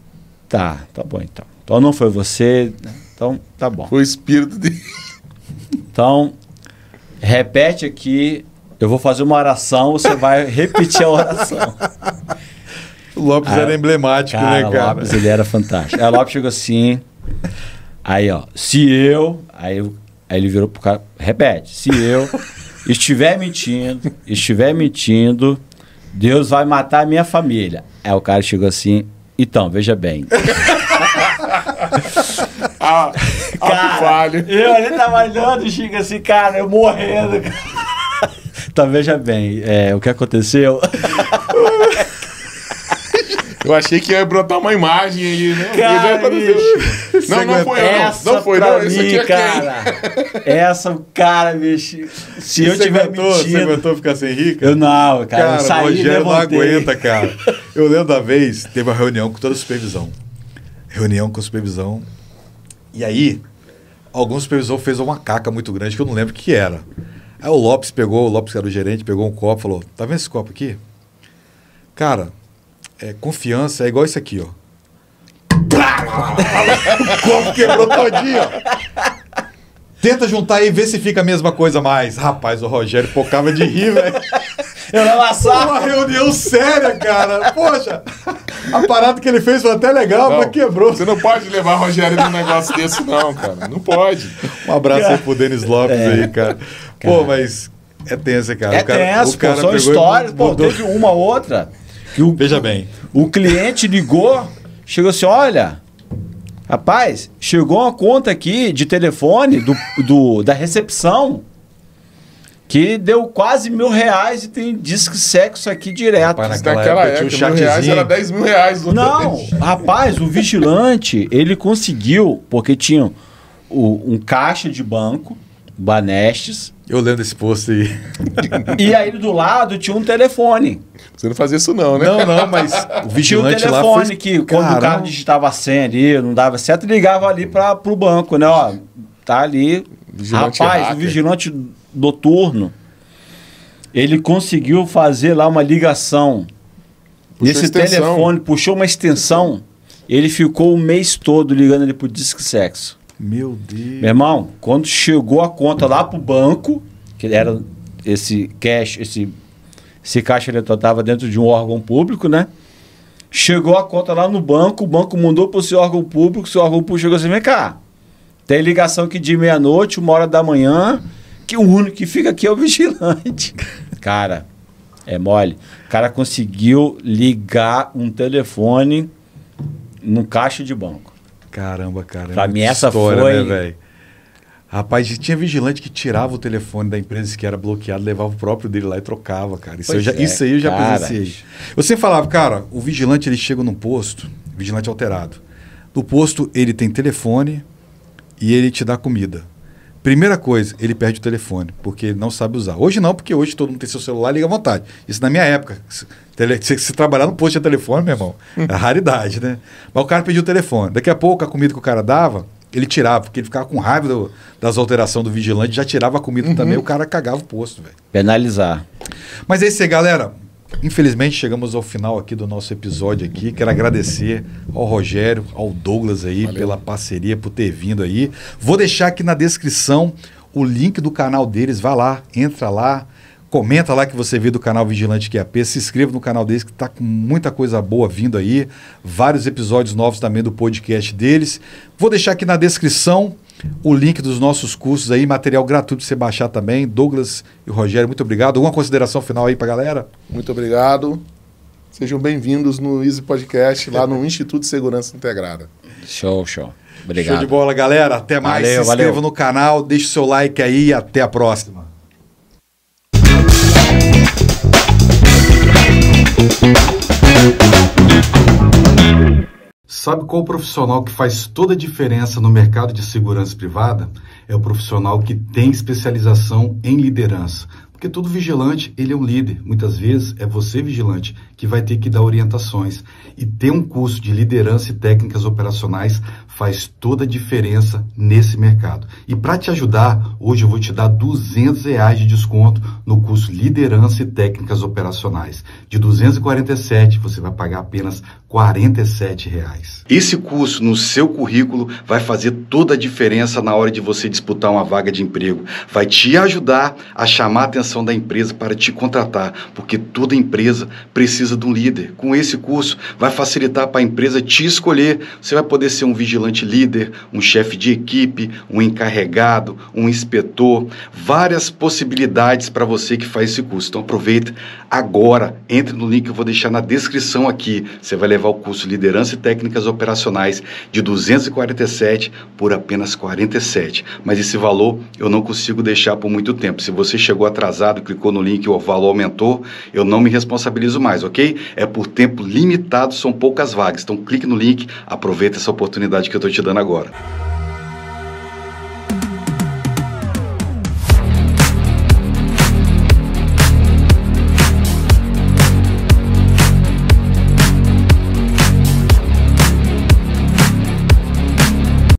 tá, tá bom então. Então não foi você, né? então tá bom. Foi o espírito dele. Então, repete aqui, eu vou fazer uma oração, você vai repetir a oração. O Lopes era ah, emblemático, né, cara, né, cara? Lopes, ele era fantástico. Aí o Lopes chegou assim, aí ó, se eu, aí, aí ele virou pro cara, repete, se eu estiver mentindo, estiver mentindo, Deus vai matar a minha família. Aí o cara chegou assim, então, veja bem. Ah, ah, eu ali tava olhando, Chico, assim, cara, eu morrendo. Tá, veja bem, é, o que aconteceu. Eu achei que ia brotar uma imagem aí, né? Cara, não, não foi, não. Não foi, não. Mim, isso aqui é cara. Essa, cara, bicho. Se eu é tiver aguentou, mentido... Você aguentou ficar sem rica? Eu não, cara. Cara, eu saí, o Rogério não aguenta, cara. Eu lembro da vez, teve uma reunião com toda a supervisão. Reunião com a supervisão e aí, algum supervisor fez uma caca muito grande que eu não lembro o que era. Aí o Lopes pegou, o Lopes que era o gerente, pegou um copo e falou: Tá vendo esse copo aqui? Cara, é, confiança é igual isso aqui, ó. o copo quebrou todinho, ó. Tenta juntar aí e ver se fica a mesma coisa mais. Rapaz, o Rogério pocava de rir, velho. Eu não amassar. Uma reunião séria, cara. Poxa, a parada que ele fez foi até legal, não, mas quebrou. Você não pode levar Rogério num negócio desse, não, cara. Não pode. Um abraço cara. aí pro Denis Lopes é. aí, cara. Pô, cara. mas é tenso, cara. É tenso, cara, pô, são histórias. Pô, teve uma outra. Que o, Veja bem. O cliente ligou, chegou assim, olha... Rapaz, chegou uma conta aqui de telefone do, do da recepção que deu quase mil reais e tem disco sexo aqui direto. Rapaz, naquela época, época mil reais era 10 mil reais. Não, né? rapaz, o vigilante, ele conseguiu, porque tinha o, um caixa de banco, Banestes. Eu lembro desse post aí. E aí do lado tinha um telefone. Você não fazia isso não, né? Não, não, mas o vigilante tinha um telefone foi... que quando Caramba. o cara digitava a senha ali, não dava certo, ligava ali para o banco, né? Ó, tá ali. Vigilante Rapaz, hacker. o vigilante noturno, ele conseguiu fazer lá uma ligação. Puxou Nesse telefone, puxou uma extensão. Ele ficou o mês todo ligando ele pro Disque Sexo. Meu Deus. Meu irmão, quando chegou a conta lá pro banco, que era esse cash, esse, esse caixa eletrônico estava dentro de um órgão público, né? Chegou a conta lá no banco, o banco mandou pro seu órgão público, seu órgão público chegou assim, vem cá, tem ligação que de meia-noite, uma hora da manhã, que o único que fica aqui é o vigilante. Cara, é mole. O cara conseguiu ligar um telefone num caixa de banco. Caramba, cara. É pra é mim, essa história, foi. Né, Rapaz, tinha vigilante que tirava o telefone da empresa que era bloqueado, levava o próprio dele lá e trocava, cara. Isso, eu já, é, isso aí eu já cara. presenciei. Você falava, cara, o vigilante ele chega num posto, vigilante alterado. No posto ele tem telefone e ele te dá comida. Primeira coisa, ele perde o telefone, porque ele não sabe usar. Hoje não, porque hoje todo mundo tem seu celular, liga à vontade. Isso na minha época. Se, se, se trabalhar no posto de telefone, meu irmão, é hum. raridade, né? Mas o cara pediu o telefone. Daqui a pouco, a comida que o cara dava, ele tirava, porque ele ficava com raiva do, das alterações do vigilante, já tirava a comida uhum. também, o cara cagava o posto, velho. Penalizar. Mas é isso aí, galera. Infelizmente chegamos ao final aqui do nosso episódio aqui. Quero agradecer ao Rogério, ao Douglas aí Valeu. pela parceria, por ter vindo aí. Vou deixar aqui na descrição o link do canal deles. Vá lá, entra lá, comenta lá que você vê do canal Vigilante QAP, se inscreva no canal deles que está com muita coisa boa vindo aí, vários episódios novos também do podcast deles. Vou deixar aqui na descrição o link dos nossos cursos aí, material gratuito para você baixar também. Douglas e Rogério, muito obrigado. Alguma consideração final aí para a galera? Muito obrigado. Sejam bem-vindos no Easy Podcast, lá no Instituto de Segurança Integrada. Show, show. Obrigado. Show de bola, galera. Até mais. Valeu, Se inscreva valeu. no canal, deixe seu like aí e até a próxima. Thank you. Sabe qual profissional que faz toda a diferença no mercado de segurança privada? É o profissional que tem especialização em liderança. Porque todo vigilante, ele é um líder. Muitas vezes é você, vigilante, que vai ter que dar orientações. E ter um curso de liderança e técnicas operacionais faz toda a diferença nesse mercado. E para te ajudar, hoje eu vou te dar 200 reais de desconto no curso Liderança e Técnicas Operacionais. De 247, você vai pagar apenas 47 reais. Esse curso no seu currículo vai fazer toda a diferença na hora de você disputar uma vaga de emprego. Vai te ajudar a chamar a atenção da empresa para te contratar, porque toda empresa precisa de um líder. Com esse curso, vai facilitar para a empresa te escolher. Você vai poder ser um vigilante líder, um chefe de equipe, um encarregado, um inspetor. Várias possibilidades para você que faz esse curso. Então aproveita agora, entre no link que eu vou deixar na descrição aqui. Você vai levar levar o curso Liderança e Técnicas Operacionais de 247 por apenas 47. Mas esse valor eu não consigo deixar por muito tempo. Se você chegou atrasado, clicou no link, e o valor aumentou, eu não me responsabilizo mais, ok? É por tempo limitado, são poucas vagas. Então clique no link, aproveita essa oportunidade que eu estou te dando agora.